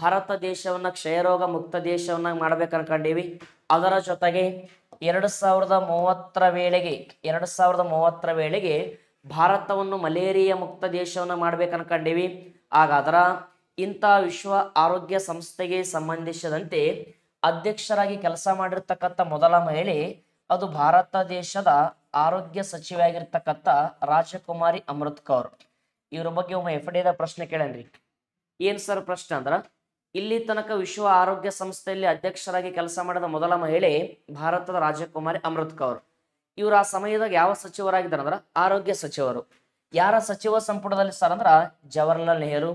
ಭಾರತ ದೇಶವನ್ನ ಕ್ಷಯರೋಗ ಮುಕ್ತ ದೇಶವನ್ನಾಗಿ ಮಾಡ್ಬೇಕು ಅನ್ಕೊಂಡಿವಿ ಅದರ ಜೊತೆಗೆ ಎರಡು ಸಾವಿರದ ಮೂವತ್ತರ ವೇಳೆಗೆ ಎರಡು ಸಾವಿರದ ಮೂವತ್ತರ ವೇಳೆಗೆ ಭಾರತವನ್ನು ಮಲೇರಿಯಾ ಮುಕ್ತ ದೇಶವನ್ನು ಮಾಡ್ಬೇಕು ಹಾಗಾದ್ರ ಇಂಥ ವಿಶ್ವ ಆರೋಗ್ಯ ಸಂಸ್ಥೆಗೆ ಸಂಬಂಧಿಸಿದಂತೆ ಅಧ್ಯಕ್ಷರಾಗಿ ಕೆಲಸ ಮಾಡಿರ್ತಕ್ಕಂಥ ಮೊದಲ ಮಹಿಳೆ ಅದು ಭಾರತ ದೇಶದ ಆರೋಗ್ಯ ಸಚಿವ ಆಗಿರ್ತಕ್ಕಂಥ ರಾಜಕುಮಾರಿ ಅಮೃತ್ ಕೌರ್ ಇವ್ರ ಬಗ್ಗೆ ಒಮ್ಮೆ ಎಫ್ ಪ್ರಶ್ನೆ ಕೇಳನ್ರಿ ಏನ್ ಸರ್ ಪ್ರಶ್ನೆ ಅಂದ್ರ ಇಲ್ಲಿ ತನಕ ವಿಶ್ವ ಆರೋಗ್ಯ ಸಂಸ್ಥೆಯಲ್ಲಿ ಅಧ್ಯಕ್ಷರಾಗಿ ಕೆಲಸ ಮಾಡಿದ ಮೊದಲ ಮಹಿಳೆ ಭಾರತದ ರಾಜಕುಮಾರಿ ಅಮೃತ್ ಕೌರ್ ಇವರು ಆ ಸಮಯದಾಗ ಯಾವ ಸಚಿವರಾಗಿದ್ದಾರೆ ಅಂದ್ರ ಆರೋಗ್ಯ ಸಚಿವರು ಯಾರ ಸಚಿವ ಸಂಪುಟದಲ್ಲಿ ಸರ್ ಅಂದ್ರ ಜವಾಹರ್ಲಾಲ್ ನೆಹರು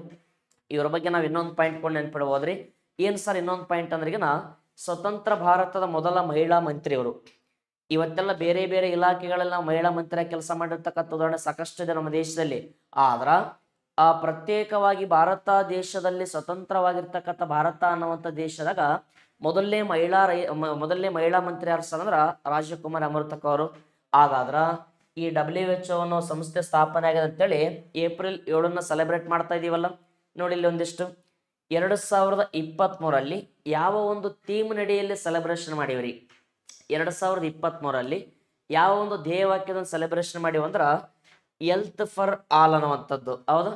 ಇವರ ಬಗ್ಗೆ ನಾವು ಇನ್ನೊಂದು ಪಾಯಿಂಟ್ ಕೊಂಡು ನೆನ್ಪಿಡ್ಬೋದ್ರಿ ಏನ್ ಸರ್ ಇನ್ನೊಂದು ಪಾಯಿಂಟ್ ಅಂದ್ರಿಗಿನ ಸ್ವತಂತ್ರ ಭಾರತದ ಮೊದಲ ಮಹಿಳಾ ಮಂತ್ರಿಯವರು ಇವತ್ತೆಲ್ಲ ಬೇರೆ ಬೇರೆ ಇಲಾಖೆಗಳಲ್ಲಿ ನಾವು ಮಹಿಳಾ ಮಂತ್ರಿಯಾಗಿ ಕೆಲಸ ಮಾಡಿರ್ತಕ್ಕಂಥ ಉದಾಹರಣೆ ಸಾಕಷ್ಟು ಇದೆ ನಮ್ಮ ದೇಶದಲ್ಲಿ ಆದ್ರ ಆ ಪ್ರತ್ಯೇಕವಾಗಿ ಭಾರತ ದೇಶದಲ್ಲಿ ಸ್ವತಂತ್ರವಾಗಿರ್ತಕ್ಕಂಥ ಭಾರತ ಅನ್ನುವಂಥ ದೇಶದಾಗ ಮೊದಲನೇ ಮಹಿಳಾ ರೈ ಮೊದಲನೇ ಮಹಿಳಾ ಮಂತ್ರಿ ಯಾರು ಸರ್ ಅಂದ್ರ ರಾಜಕುಮಾರ್ ಅಮೃತಕ್ ಅವರು ಹಾಗಾದ್ರ ಈ ಡಬ್ಲ್ಯೂ ಎಚ್ ಒ ಅನ್ನೋ ಸಂಸ್ಥೆ ಸ್ಥಾಪನೆ ಆಗಿದೆ ಅಂತೇಳಿ ಏಪ್ರಿಲ್ ಏಳನ್ನ ಸೆಲೆಬ್ರೇಟ್ ಮಾಡ್ತಾ ಇದೀವಲ್ಲ ನೋಡಿ ಇಲ್ಲಿ ಒಂದಿಷ್ಟು ಎರಡು ಸಾವಿರದ ಇಪ್ಪತ್ತ್ಮೂರಲ್ಲಿ ಯಾವ ಒಂದು ಥೀಮ್ ನಡೆಯಲ್ಲಿ ಸೆಲೆಬ್ರೇಷನ್ ಮಾಡಿವ್ರಿ ಎರಡು ಸಾವಿರದ ಇಪ್ಪತ್ತ್ಮೂರಲ್ಲಿ ಯಾವ ಒಂದು ವಾಕ್ಯದ ಸೆಲೆಬ್ರೇಷನ್ ಅಂದ್ರೆ ಎಲ್ತ್ ಫಾರ್ ಆಲ್ ಅನ್ನುವಂಥದ್ದು ಹೌದು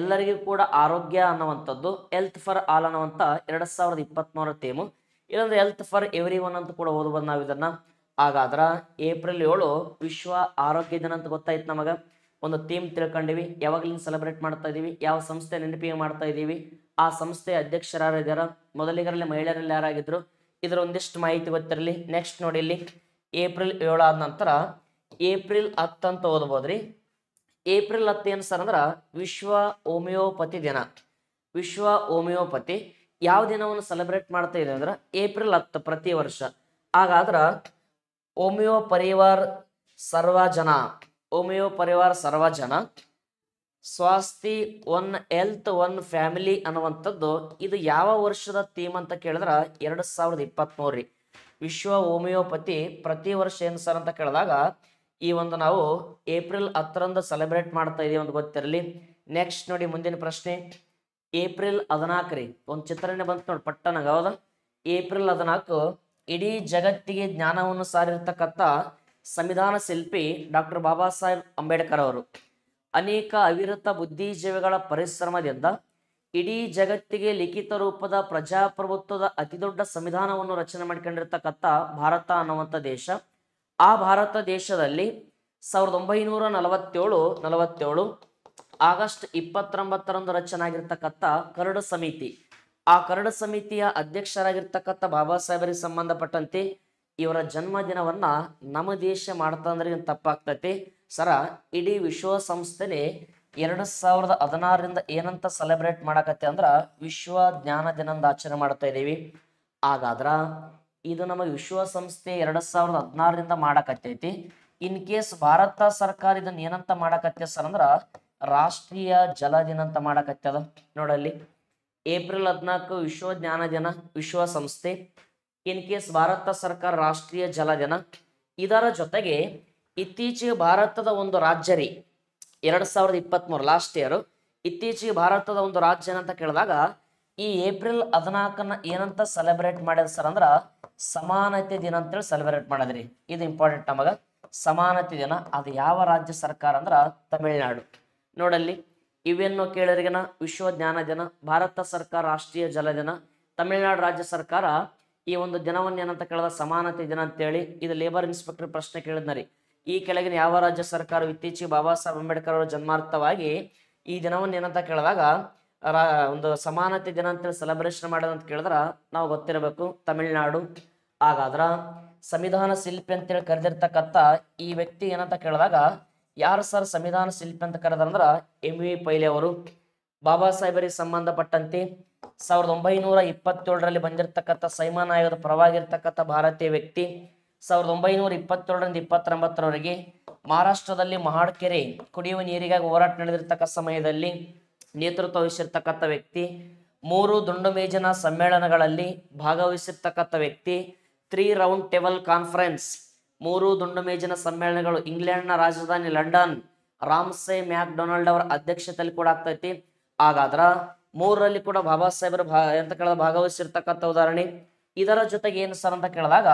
ಎಲ್ಲರಿಗೂ ಕೂಡ ಆರೋಗ್ಯ ಅನ್ನುವಂಥದ್ದು ಎಲ್ತ್ ಫಾರ್ ಆಲ್ ಅನ್ನುವಂಥ ಎರಡು ಸಾವಿರದ ಇಪ್ಪತ್ತ್ಮೂರ ಥೀಮು ಇಲ್ಲಾಂದ್ರೆ ಎಲ್ತ್ ಫಾರ್ ಎವ್ರಿ ಒನ್ ಅಂತ ಕೂಡ ಓದ್ಬೋದು ನಾವು ಇದನ್ನು ಹಾಗಾದ್ರ ಏಪ್ರಿಲ್ ಏಳು ವಿಶ್ವ ಆರೋಗ್ಯ ದಿನ ಅಂತ ಗೊತ್ತಾಯ್ತು ನಮಗೆ ಒಂದು ಥೀಮ್ ತಿಳ್ಕೊಂಡಿವಿ ಯಾವಾಗಲಿಂದ ಸೆಲೆಬ್ರೇಟ್ ಮಾಡ್ತಾ ಇದೀವಿ ಯಾವ ಸಂಸ್ಥೆ ನೆನಪಿಗೆ ಮಾಡ್ತಾ ಇದೀವಿ ಆ ಸಂಸ್ಥೆಯ ಅಧ್ಯಕ್ಷರಾರಿದಾರ ಮೊದಲಿಗರಲ್ಲಿ ಮಹಿಳೆಯರಲ್ಲಿ ಯಾರಾಗಿದ್ರು ಇದರ ಒಂದಿಷ್ಟು ಮಾಹಿತಿ ಗೊತ್ತಿರಲಿ ನೆಕ್ಸ್ಟ್ ನೋಡಿ ಇಲ್ಲಿ ಏಪ್ರಿಲ್ ಏಳಾದ ನಂತರ ಏಪ್ರಿಲ್ ಹತ್ತಂತ ಓದ್ಬೋದ್ರಿ ಏಪ್ರಿಲ್ ಹತ್ತು ಏನು ಸರ್ ಅಂದ್ರೆ ವಿಶ್ವ ಹೋಮಿಯೋಪತಿ ದಿನ ವಿಶ್ವ ಹೋಮಿಯೋಪತಿ ಯಾವ ದಿನವನ್ನು ಸೆಲೆಬ್ರೇಟ್ ಮಾಡ್ತಾ ಇದೆ ಅಂದ್ರೆ ಏಪ್ರಿಲ್ ಹತ್ತು ಪ್ರತಿ ವರ್ಷ ಹಾಗಾದ್ರೆ ಓಮಿಯೋ ಪರಿವಾರ್ ಸರ್ವಜನ ಓಮಿಯೋ ಪರಿವಾರ್ ಸರ್ವಜನ ಸ್ವಾಸ್ತಿ ಒನ್ ಹೆಲ್ತ್ ಒನ್ ಫ್ಯಾಮಿಲಿ ಅನ್ನುವಂಥದ್ದು ಇದು ಯಾವ ವರ್ಷದ ಥೀಮ್ ಅಂತ ಕೇಳಿದ್ರೆ ಎರಡು ಸಾವಿರದ ಇಪ್ಪತ್ತ್ಮೂರು ವಿಶ್ವ ಓಮಿಯೋಪತಿ ಪ್ರತಿ ವರ್ಷ ಏನು ಸರ್ ಅಂತ ಕೇಳಿದಾಗ ಈ ಒಂದು ನಾವು ಏಪ್ರಿಲ್ ಹತ್ತರಂದು ಸೆಲೆಬ್ರೇಟ್ ಮಾಡ್ತಾ ಇದೀವಿ ಅಂತ ಗೊತ್ತಿರಲಿ ನೆಕ್ಸ್ಟ್ ನೋಡಿ ಮುಂದಿನ ಪ್ರಶ್ನೆ ಏಪ್ರಿಲ್ ಹದಿನಾಲ್ಕು ರೀ ಒಂದು ಚಿತ್ರಣೆ ಬಂತು ನೋಡಿ ಪಟ್ಟಣ ಹೌದಾ ಏಪ್ರಿಲ್ ಹದಿನಾಲ್ಕು ಇಡೀ ಜಗತ್ತಿಗೆ ಜ್ಞಾನವನ್ನು ಸಾರಿರ್ತಕ್ಕಂಥ ಸಂವಿಧಾನ ಶಿಲ್ಪಿ ಡಾಕ್ಟರ್ ಬಾಬಾ ಸಾಹೇಬ್ ಅಂಬೇಡ್ಕರ್ ಅವರು ಅನೇಕ ಅವಿರತ ಬುದ್ಧಿಜೀವಿಗಳ ಪರಿಶ್ರಮದಿಂದ ಇಡೀ ಜಗತ್ತಿಗೆ ಲಿಖಿತ ರೂಪದ ಪ್ರಜಾಪ್ರಭುತ್ವದ ಅತಿದೊಡ್ಡ ಸಂವಿಧಾನವನ್ನು ರಚನೆ ಮಾಡ್ಕೊಂಡಿರ್ತಕ್ಕಂಥ ಭಾರತ ಅನ್ನುವಂಥ ದೇಶ ಆ ಭಾರತ ದೇಶದಲ್ಲಿ ಸಾವಿರದ ಒಂಬೈನೂರ ನಲವತ್ತೇಳು ನಲವತ್ತೇಳು ಆಗಸ್ಟ್ ಇಪ್ಪತ್ತೊಂಬತ್ತರಂದು ರಚನೆ ಆಗಿರ್ತಕ್ಕಂಥ ಕರಡು ಸಮಿತಿ ಆ ಕರಡ ಸಮಿತಿಯ ಅಧ್ಯಕ್ಷರಾಗಿರ್ತಕ್ಕಂಥ ಬಾಬಾ ಸಾಹೇಬರಿಗೆ ಸಂಬಂಧಪಟ್ಟಂತೆ ಇವರ ಜನ್ಮದಿನವನ್ನ ನಮ್ಮ ದೇಶ ಮಾಡ್ತಾ ಅಂದ್ರೆ ತಪ್ಪಾಗ್ತೈತಿ ಸರ ಇಡೀ ವಿಶ್ವಸಂಸ್ಥೆನೆ ಎರಡು ಸಾವಿರದ ಹದಿನಾರರಿಂದ ಏನಂತ ಸೆಲೆಬ್ರೇಟ್ ಮಾಡಕತ್ತೆ ಅಂದ್ರ ವಿಶ್ವ ಜ್ಞಾನ ದಿನದ ಆಚರಣೆ ಮಾಡ್ತಾ ಇದ್ದೀವಿ ಹಾಗಾದ್ರ ಇದು ನಮ್ಮ ವಿಶ್ವಸಂಸ್ಥೆ ಎರಡ್ ಸಾವಿರದ ಹದಿನಾರರಿಂದ ಮಾಡಕತ್ತೈತಿ ಇನ್ ಕೇಸ್ ಭಾರತ ಸರ್ಕಾರ ಇದನ್ನ ಏನಂತ ಮಾಡಕತ್ತೆ ಸರ್ ಅಂದ್ರ ರಾಷ್ಟ್ರೀಯ ಜಲ ದಿನ ಅಂತ ಮಾಡಕತ್ತದ ನೋಡಲ್ಲಿ ಏಪ್ರಿಲ್ ಹದಿನಾಲ್ಕು ವಿಶ್ವ ಜ್ಞಾನ ದಿನ ವಿಶ್ವಸಂಸ್ಥೆ ಇನ್ ಕೇಸ್ ಭಾರತ ಸರ್ಕಾರ ರಾಷ್ಟ್ರೀಯ ಜಲ ದಿನ ಇದರ ಜೊತೆಗೆ ಇತ್ತೀಚೆಗೆ ಭಾರತದ ಒಂದು ರಾಜ್ಯ ರೀ ಎರಡ್ ಸಾವಿರದ ಮೂರು ಲಾಸ್ಟ್ ಇಯರ್ ಇತ್ತೀಚೆಗೆ ಭಾರತದ ಒಂದು ರಾಜ್ಯ ಅಂತ ಕೇಳಿದಾಗ ಈ ಏಪ್ರಿಲ್ ಹದಿನಾಲ್ಕನ್ನ ಏನಂತ ಸೆಲೆಬ್ರೇಟ್ ಮಾಡಿದ ಸರ್ ಅಂದ್ರ ಸಮಾನತೆ ದಿನ ಅಂತೇಳಿ ಸೆಲೆಬ್ರೇಟ್ ಮಾಡಿದ್ರಿ ಇದು ಇಂಪಾರ್ಟೆಂಟ್ ನಮಗ ಸಮಾನತೆ ದಿನ ಅದು ಯಾವ ರಾಜ್ಯ ಸರ್ಕಾರ ಅಂದ್ರ ತಮಿಳ್ನಾಡು ನೋಡಲ್ಲಿ ಇವೆನ್ನು ಕೇಳರಿಗಿನ ವಿಶ್ವ ಜ್ಞಾನ ದಿನ ಭಾರತ ಸರ್ಕಾರ ರಾಷ್ಟ್ರೀಯ ಜಲ ದಿನ ತಮಿಳುನಾಡು ರಾಜ್ಯ ಸರ್ಕಾರ ಈ ಒಂದು ದಿನವನ್ನ ಏನಂತ ಕೇಳಿದ ಸಮಾನತೆ ದಿನ ಅಂತೇಳಿ ಇದು ಲೇಬರ್ ಇನ್ಸ್ಪೆಕ್ಟರ್ ಪ್ರಶ್ನೆ ಕೇಳಿದ್ನರಿ ಈ ಕೆಳಗಿನ ಯಾವ ರಾಜ್ಯ ಸರ್ಕಾರ ಇತ್ತೀಚೆಗೆ ಬಾಬಾ ಸಾಹೇಬ್ ಅಂಬೇಡ್ಕರ್ ಅವರ ಜನ್ಮಾರ್ಥವಾಗಿ ಈ ದಿನವನ್ನು ಏನಂತ ಕೇಳಿದಾಗ ಒಂದು ಸಮಾನತೆ ದಿನ ಅಂತೇಳಿ ಸೆಲೆಬ್ರೇಷನ್ ಮಾಡೋದಂತ ಅಂತ ಕೇಳಿದ್ರ ನಾವು ಗೊತ್ತಿರಬೇಕು ತಮಿಳ್ನಾಡು ಹಾಗಾದ್ರ ಸಂವಿಧಾನ ಶಿಲ್ಪಿ ಅಂತೇಳಿ ಕರೆದಿರ್ತಕ್ಕಂಥ ಈ ವ್ಯಕ್ತಿ ಏನಂತ ಕೇಳಿದಾಗ ಯಾರು ಸರ್ ಸಂವಿಧಾನ ಶಿಲ್ಪಿ ಅಂತ ಕರೆದ್ರಂದ್ರ ಎಂ ವಿ ಪೈಲೆ ಅವರು ಬಾಬಾ ಸಾಹೇಬರಿಗೆ ಸಂಬಂಧಪಟ್ಟಂತೆ ಸಾವಿರದ ಒಂಬೈನೂರ ಇಪ್ಪತ್ತೇಳರಲ್ಲಿ ಬಂದಿರತಕ್ಕಂಥ ಸೈಮಾನ್ ಆಯೋಗದ ಪರವಾಗಿರ್ತಕ್ಕಂಥ ಭಾರತೀಯ ವ್ಯಕ್ತಿ ಸಾವಿರದ ಒಂಬೈನೂರ ಇಪ್ಪತ್ತೇಳರಿಂದ ಇಪ್ಪತ್ತೊಂಬತ್ತರವರೆಗೆ ಮಹಾರಾಷ್ಟ್ರದಲ್ಲಿ ಮಹಾಡ್ಕೆರೆ ಕುಡಿಯುವ ನೀರಿಗಾಗಿ ಹೋರಾಟ ನಡೆದಿರ್ತಕ್ಕ ಸಮಯದಲ್ಲಿ ನೇತೃತ್ವ ವಹಿಸಿರ್ತಕ್ಕಂಥ ವ್ಯಕ್ತಿ ಮೂರು ದುಂಡು ಮೇಜಿನ ಸಮ್ಮೇಳನಗಳಲ್ಲಿ ಭಾಗವಹಿಸಿರ್ತಕ್ಕಂಥ ವ್ಯಕ್ತಿ ತ್ರೀ ರೌಂಡ್ ಟೇಬಲ್ ಕಾನ್ಫರೆನ್ಸ್ ಮೂರು ಮೇಜಿನ ಸಮ್ಮೇಳನಗಳು ನ ರಾಜಧಾನಿ ಲಂಡನ್ ರಾಮ್ಸೆ ಮ್ಯಾಕ್ ಡೊನಾಲ್ಡ್ ಅವರ ಅಧ್ಯಕ್ಷತೆಯಲ್ಲಿ ಕೂಡ ಆಗ್ತೈತಿ ಹಾಗಾದ್ರ ಮೂರರಲ್ಲಿ ಕೂಡ ಬಾಬಾ ಸಾಹೇಬರು ಅಂತ ಕೇಳಿದ ಭಾಗವಹಿಸಿರ್ತಕ್ಕಂಥ ಉದಾಹರಣೆ ಇದರ ಜೊತೆಗೆ ಏನು ಸರ್ ಅಂತ ಕೇಳಿದಾಗ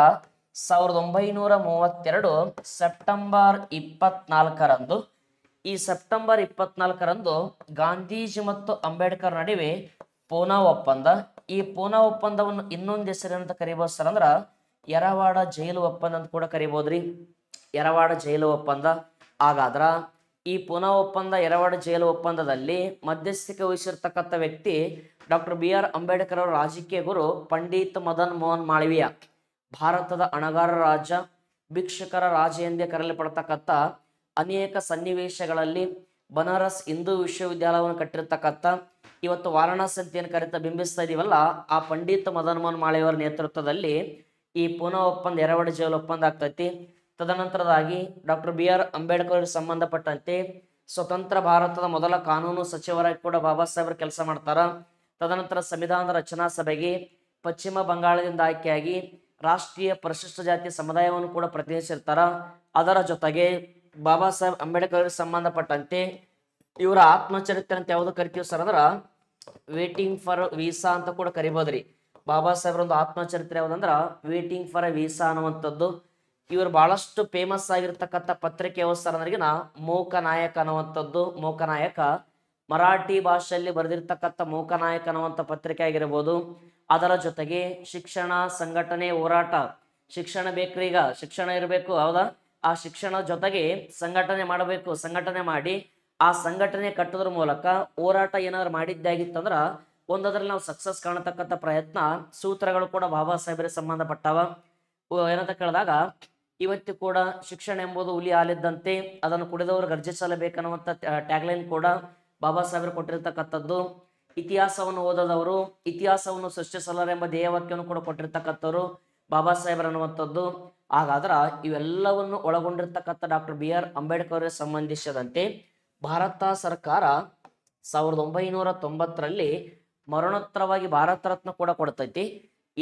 ಸಾವಿರದ ಒಂಬೈನೂರ ಮೂವತ್ತೆರಡು ಸೆಪ್ಟೆಂಬರ್ ಇಪ್ಪತ್ನಾಲ್ಕರಂದು ಈ ಸೆಪ್ಟೆಂಬರ್ ಇಪ್ಪತ್ನಾಲ್ಕರಂದು ಗಾಂಧೀಜಿ ಮತ್ತು ಅಂಬೇಡ್ಕರ್ ನಡುವೆ ಪೂನಾ ಒಪ್ಪಂದ ಈ ಪೂನಾ ಒಪ್ಪಂದವನ್ನು ಇನ್ನೊಂದು ಹೆಸರಿನಂತ ಕರಿಬೋದು ಸರ್ ಅಂದ್ರೆ ಯರವಾಡ ಜೈಲು ಒಪ್ಪಂದ ಅಂತ ಕೂಡ ಕರಿಬೋದ್ರಿ ಯರವಾಡ ಜೈಲು ಒಪ್ಪಂದ ಹಾಗಾದ್ರ ಈ ಪುನಃ ಒಪ್ಪಂದ ಯರವಾಡ ಜೈಲು ಒಪ್ಪಂದದಲ್ಲಿ ಮಧ್ಯಸ್ಥಿಕೆ ವಹಿಸಿರ್ತಕ್ಕಂಥ ವ್ಯಕ್ತಿ ಡಾಕ್ಟರ್ ಬಿ ಆರ್ ಅಂಬೇಡ್ಕರ್ ಅವರ ರಾಜಕೀಯ ಗುರು ಪಂಡಿತ್ ಮದನ್ ಮೋಹನ್ ಮಾಳವೀಯ ಭಾರತದ ಅಣಗಾರ ರಾಜ ಭಿಕ್ಷಕರ ರಾಜ ಎಂದೇ ಕರೆಯಲ್ಪಡ್ತಕ್ಕಂಥ ಅನೇಕ ಸನ್ನಿವೇಶಗಳಲ್ಲಿ ಬನಾರಸ್ ಹಿಂದೂ ವಿಶ್ವವಿದ್ಯಾಲಯವನ್ನು ಕಟ್ಟಿರ್ತಕ್ಕಂಥ ಇವತ್ತು ವಾರಾಣಸಿ ಅಂತ ಏನು ಕರೀತಾ ಬಿಂಬಿಸ್ತಾ ಇದೀವಲ್ಲ ಆ ಪಂಡಿತ್ ಮದನ್ ಮೋಹನ್ ಮಾಳವಿಯವರ ನೇತೃತ್ವದಲ್ಲಿ ಈ ಪುನಃ ಒಪ್ಪಂದ ಎರವಡ ಜೈಲು ಒಪ್ಪಂದ ಆಗ್ತೈತಿ ತದನಂತರದಾಗಿ ಡಾಕ್ಟರ್ ಬಿ ಆರ್ ಅಂಬೇಡ್ಕರ್ ಸಂಬಂಧಪಟ್ಟಂತೆ ಸ್ವತಂತ್ರ ಭಾರತದ ಮೊದಲ ಕಾನೂನು ಸಚಿವರಾಗಿ ಕೂಡ ಬಾಬಾ ಸಾಹೇಬ್ರ ಕೆಲಸ ಮಾಡ್ತಾರ ತದನಂತರ ಸಂವಿಧಾನದ ರಚನಾ ಸಭೆಗೆ ಪಶ್ಚಿಮ ಬಂಗಾಳದಿಂದ ಆಯ್ಕೆಯಾಗಿ ರಾಷ್ಟ್ರೀಯ ಪರಿಶಿಷ್ಟ ಜಾತಿ ಸಮುದಾಯವನ್ನು ಕೂಡ ಪ್ರತಿನಿಧಿಸಿರ್ತಾರ ಅದರ ಜೊತೆಗೆ ಬಾಬಾ ಸಾಹೇಬ್ ಅಂಬೇಡ್ಕರ್ ಸಂಬಂಧಪಟ್ಟಂತೆ ಇವರ ಆತ್ಮಚರಿತ್ರೆ ಅಂತ ಯಾವ್ದು ಕರಿತೀವಿ ಸರ್ ಅಂದ್ರ ವೇಟಿಂಗ್ ಫಾರ್ ವೀಸಾ ಅಂತ ಕೂಡ ಕರಿಬೋದ್ರಿ ಬಾಬಾ ಸಾಹೇಬ್ರ ಒಂದು ಆತ್ಮಚರಿತ್ರೆ ಯಾವುದಂದ್ರ ವೇಟಿಂಗ್ ಫಾರ್ ಎ ವೀಸಾ ಅನ್ನುವಂಥದ್ದು ಇವರು ಬಹಳಷ್ಟು ಫೇಮಸ್ ಆಗಿರ್ತಕ್ಕಂಥ ಪತ್ರಿಕೆ ಮೋಕ ನಾಯಕ ಅನ್ನುವಂಥದ್ದು ನಾಯಕ ಮರಾಠಿ ಭಾಷೆಯಲ್ಲಿ ಬರೆದಿರ್ತಕ್ಕಂಥ ನಾಯಕ ಅನ್ನುವಂಥ ಪತ್ರಿಕೆ ಆಗಿರ್ಬೋದು ಅದರ ಜೊತೆಗೆ ಶಿಕ್ಷಣ ಸಂಘಟನೆ ಹೋರಾಟ ಶಿಕ್ಷಣ ಬೇಕ್ರಿ ಈಗ ಶಿಕ್ಷಣ ಇರಬೇಕು ಹೌದಾ ಆ ಶಿಕ್ಷಣ ಜೊತೆಗೆ ಸಂಘಟನೆ ಮಾಡಬೇಕು ಸಂಘಟನೆ ಮಾಡಿ ಆ ಸಂಘಟನೆ ಕಟ್ಟೋದ್ರ ಮೂಲಕ ಹೋರಾಟ ಏನಾದ್ರು ಮಾಡಿದ್ದಾಗಿತ್ತಂದ್ರ ಒಂದು ನಾವು ಸಕ್ಸಸ್ ಕಾಣತಕ್ಕಂಥ ಪ್ರಯತ್ನ ಸೂತ್ರಗಳು ಕೂಡ ಬಾಬಾ ಸಾಹೇಬರಿಗೆ ಸಂಬಂಧಪಟ್ಟವ ಏನಂತ ಕೇಳಿದಾಗ ಇವತ್ತು ಕೂಡ ಶಿಕ್ಷಣ ಎಂಬುದು ಹುಲಿ ಆಲಿದ್ದಂತೆ ಅದನ್ನು ಕುಡಿದವರು ಗರ್ಜಿಸಲೇಬೇಕನ್ನುವಂಥ ಟ್ಯಾಗ್ಲೈನ್ ಕೂಡ ಬಾಬಾ ಸಾಹೇಬರು ಕೊಟ್ಟಿರ್ತಕ್ಕಂಥದ್ದು ಇತಿಹಾಸವನ್ನು ಓದದವರು ಇತಿಹಾಸವನ್ನು ಎಂಬ ಧ್ಯೇಯವಾಕ್ಯವನ್ನು ಕೂಡ ಕೊಟ್ಟಿರ್ತಕ್ಕಂಥವ್ರು ಬಾಬಾ ಸಾಹೇಬರು ಅನ್ನುವಂಥದ್ದು ಹಾಗಾದ್ರೆ ಇವೆಲ್ಲವನ್ನು ಒಳಗೊಂಡಿರ್ತಕ್ಕಂಥ ಡಾಕ್ಟರ್ ಬಿ ಆರ್ ಅಂಬೇಡ್ಕರ್ಗೆ ಸಂಬಂಧಿಸಿದಂತೆ ಭಾರತ ಸರ್ಕಾರ ಸಾವಿರದ ಒಂಬೈನೂರ ತೊಂಬತ್ತರಲ್ಲಿ ಮರಣೋತ್ತರವಾಗಿ ಭಾರತ ರತ್ನ ಕೂಡ ಕೊಡ್ತೈತಿ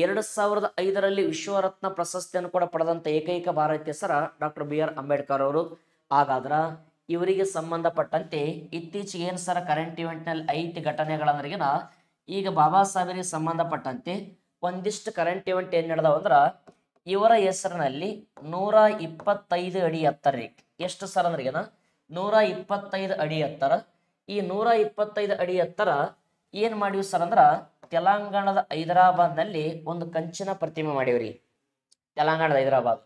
ಎರಡು ಸಾವಿರದ ಐದರಲ್ಲಿ ವಿಶ್ವರತ್ನ ಪ್ರಶಸ್ತಿಯನ್ನು ಕೂಡ ಪಡೆದಂಥ ಏಕೈಕ ಭಾರತೀಯ sir doctor B R Ambedkar ಅವರು ಹಾಗಾದ್ರೆ ಇವರಿಗೆ ಸಂಬಂಧಪಟ್ಟಂತೆ ಇತ್ತೀಚೆಗೆ ಏನು ಸರ ಕರೆಂಟ್ ಇವೆಂಟ್ನಲ್ಲಿ ಐತಿ ಘಟನೆಗಳಂದ್ರಿಗಿನ ಈಗ ಬಾಬಾ ಸಾಹೇಬರಿಗೆ ಸಂಬಂಧಪಟ್ಟಂತೆ ಒಂದಿಷ್ಟು ಕರೆಂಟ್ ಇವೆಂಟ್ ಏನು ನಡೆದವ ಅಂದ್ರೆ ಇವರ ಹೆಸರಿನಲ್ಲಿ ನೂರ ಇಪ್ಪತ್ತೈದು ಅಡಿ ಎತ್ತರ ಎಷ್ಟು ಸರ್ ಅಂದ್ರಿಗಿನ ನೂರ ಇಪ್ಪತ್ತೈದು ಅಡಿ ಎತ್ತರ ಈ ನೂರ ಇಪ್ಪತ್ತೈದು ಅಡಿ ಎತ್ತರ ಏನ್ ಮಾಡಿವ್ ಸರ್ ಅಂದ್ರ ತೆಲಂಗಾಣದ ಹೈದರಾಬಾದ್ನಲ್ಲಿ ಒಂದು ಕಂಚಿನ ಪ್ರತಿಮೆ ಮಾಡಿವ್ರಿ ತೆಲಂಗಾಣದ ಹೈದರಾಬಾದ್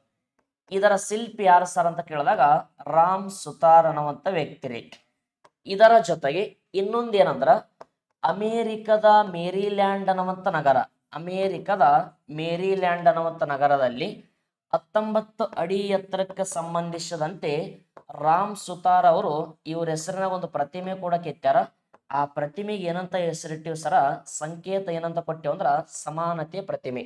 ಇದರ ಶಿಲ್ಪಿ ಯಾರು ಸರ್ ಅಂತ ಕೇಳಿದಾಗ ರಾಮ್ ಸುತಾರ್ ಅನ್ನುವಂಥ ವ್ಯಕ್ತಿ ಇದರ ಜೊತೆಗೆ ಇನ್ನೊಂದೇನಂದ್ರ ಅಮೇರಿಕದ ಮೇರಿಲ್ಯಾಂಡ್ ಅನ್ನುವಂಥ ನಗರ ಅಮೇರಿಕದ ಮೇರಿಲ್ಯಾಂಡ್ ಅನ್ನುವಂಥ ನಗರದಲ್ಲಿ ಹತ್ತೊಂಬತ್ತು ಅಡಿ ಎತ್ತರಕ್ಕೆ ಸಂಬಂಧಿಸಿದಂತೆ ರಾಮ್ ಸುತಾರ್ ಅವರು ಇವ್ರ ಹೆಸರಿನ ಒಂದು ಪ್ರತಿಮೆ ಕೂಡ ಕೆತ್ತಾರ ಆ ಪ್ರತಿಮೆಗೆ ಏನಂತ ಹೆಸರಿಟ್ಟಿವಿ ಸರ ಸಂಕೇತ ಏನಂತ ಕೊಟ್ಟಿವಿ ಅಂದ್ರೆ ಸಮಾನತೆ ಪ್ರತಿಮೆ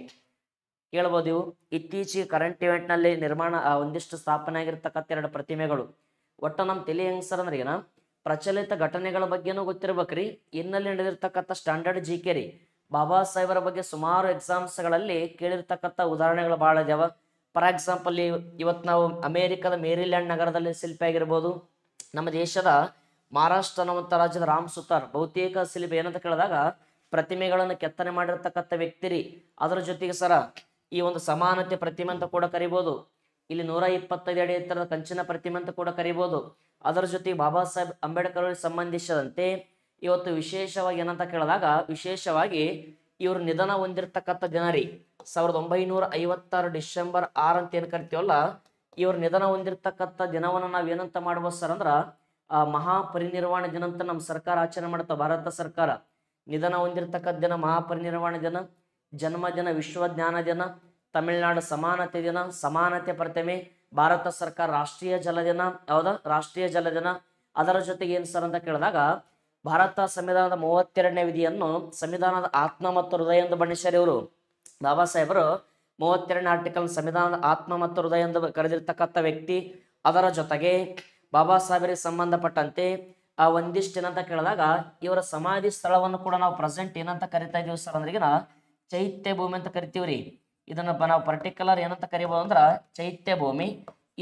ಕೇಳ್ಬೋದು ಇವು ಇತ್ತೀಚೆಗೆ ಕರೆಂಟ್ ಇವೆಂಟ್ ನಲ್ಲಿ ನಿರ್ಮಾಣ ಒಂದಿಷ್ಟು ಸ್ಥಾಪನೆ ಆಗಿರ್ತಕ್ಕಂಥ ಎರಡು ಪ್ರತಿಮೆಗಳು ಒಟ್ಟು ನಮ್ ತಿಳಿ ಹೆಂಗ್ ಸರ್ ಅಂದ್ರೆ ಏನ ಪ್ರಚಲಿತ ಘಟನೆಗಳ ಬಗ್ಗೆನೂ ಗೊತ್ತಿರ್ಬೇಕ್ರಿ ಇನ್ನಲ್ಲಿ ನಡೆದಿರ್ತಕ್ಕಂಥ ಸ್ಟ್ಯಾಂಡರ್ಡ್ ಜಿ ಕೆ ರೀ ಬಾಬಾ ಸಾಹೇಬರ ಬಗ್ಗೆ ಸುಮಾರು ಎಕ್ಸಾಮ್ಸ್ ಗಳಲ್ಲಿ ಕೇಳಿರ್ತಕ್ಕಂಥ ಉದಾಹರಣೆಗಳು ಬಹಳ ಇದಾವ ಫಾರ್ ಎಕ್ಸಾಂಪಲ್ ಇವತ್ತು ನಾವು ಅಮೇರಿಕದ ಮೇರಿಲ್ಯಾಂಡ್ ನಗರದಲ್ಲಿ ಶಿಲ್ಪಿ ಆಗಿರ್ಬೋದು ನಮ್ಮ ದೇಶದ ಮಹಾರಾಷ್ಟ್ರ ಅನ್ನುವಂಥ ರಾಜ್ಯದ ರಾಮ್ ಸುತಾರ್ ಬಹುತೇಕ ಸಿಲಿಬ್ ಏನಂತ ಕೇಳಿದಾಗ ಪ್ರತಿಮೆಗಳನ್ನು ಕೆತ್ತನೆ ಮಾಡಿರ್ತಕ್ಕಂಥ ವ್ಯಕ್ತಿರಿ ಅದರ ಜೊತೆಗೆ ಸರ ಈ ಒಂದು ಸಮಾನತೆ ಪ್ರತಿಮೆ ಅಂತ ಕೂಡ ಕರಿಬೋದು ಇಲ್ಲಿ ನೂರ ಇಪ್ಪತ್ತೈದು ಅಡಿ ಎತ್ತರದ ಕಂಚಿನ ಪ್ರತಿಮೆ ಅಂತ ಕೂಡ ಕರಿಬೋದು ಅದರ ಜೊತೆಗೆ ಬಾಬಾ ಸಾಹೇಬ್ ಅಂಬೇಡ್ಕರ್ ಸಂಬಂಧಿಸಿದಂತೆ ಇವತ್ತು ವಿಶೇಷವಾಗಿ ಏನಂತ ಕೇಳಿದಾಗ ವಿಶೇಷವಾಗಿ ಇವರು ನಿಧನ ಹೊಂದಿರತಕ್ಕಂಥ ದಿನ ರೀ ಸಾವಿರದ ಒಂಬೈನೂರ ಐವತ್ತಾರು ಡಿಸೆಂಬರ್ ಆರಂತ ಅಂತ ಏನು ಕರಿತೀವಲ್ಲ ಇವರು ನಿಧನ ಹೊಂದಿರತಕ್ಕಂಥ ದಿನವನ್ನು ನಾವು ಏನಂತ ಮಾಡ್ಬೋದು ಸರ್ ಅಂದ್ರೆ ಆ ಮಹಾಪರಿನಿರ್ವಾಣ ದಿನ ಅಂತ ನಮ್ಮ ಸರ್ಕಾರ ಆಚರಣೆ ಮಾಡುತ್ತಾ ಭಾರತ ಸರ್ಕಾರ ನಿಧನ ಹೊಂದಿರತಕ್ಕಂಥ ದಿನ ಮಹಾಪರಿನಿರ್ವಾಣ ದಿನ ಜನ್ಮದಿನ ವಿಶ್ವ ಜ್ಞಾನ ದಿನ ತಮಿಳುನಾಡು ಸಮಾನತೆ ದಿನ ಸಮಾನತೆ ಪ್ರತಿಮೆ ಭಾರತ ಸರ್ಕಾರ ರಾಷ್ಟ್ರೀಯ ಜಲ ದಿನ ಯಾವ್ದ ರಾಷ್ಟ್ರೀಯ ಜಲ ದಿನ ಅದರ ಜೊತೆಗೆ ಏನು ಸರ್ ಅಂತ ಕೇಳಿದಾಗ ಭಾರತ ಸಂವಿಧಾನದ ಮೂವತ್ತೆರಡನೇ ವಿಧಿಯನ್ನು ಸಂವಿಧಾನದ ಆತ್ಮ ಮತ್ತು ಹೃದಯ ಎಂದು ಬಣ್ಣಿಸ್ಯಾರ ಇವರು ಬಾಬಾ ಸಾಹೇಬರು ಮೂವತ್ತೆರಡನೇ ಆರ್ಟಿಕಲ್ ಸಂವಿಧಾನದ ಆತ್ಮ ಮತ್ತು ಹೃದಯ ಎಂದು ಕರೆದಿರ್ತಕ್ಕಂಥ ವ್ಯಕ್ತಿ ಅದರ ಜೊತೆಗೆ ಬಾಬಾ ಸಾಹೇಬರಿಗೆ ಸಂಬಂಧಪಟ್ಟಂತೆ ಆ ಒಂದಿಷ್ಟು ಏನಂತ ಕೇಳಿದಾಗ ಇವರ ಸಮಾಧಿ ಸ್ಥಳವನ್ನು ಕೂಡ ನಾವು ಪ್ರೆಸೆಂಟ್ ಏನಂತ ಕರಿತಾ ಇದೀವಿ ಸರ್ ಅಂದ್ರೆ ಚೈತ್ಯ ಭೂಮಿ ಅಂತ ಕರಿತೀವ್ರಿ ಇದನ್ನ ನಾವು ಪರ್ಟಿಕ್ಯುಲರ್ ಏನಂತ ಕರಿಬಹುದು ಅಂದ್ರ ಚೈತ್ಯ ಭೂಮಿ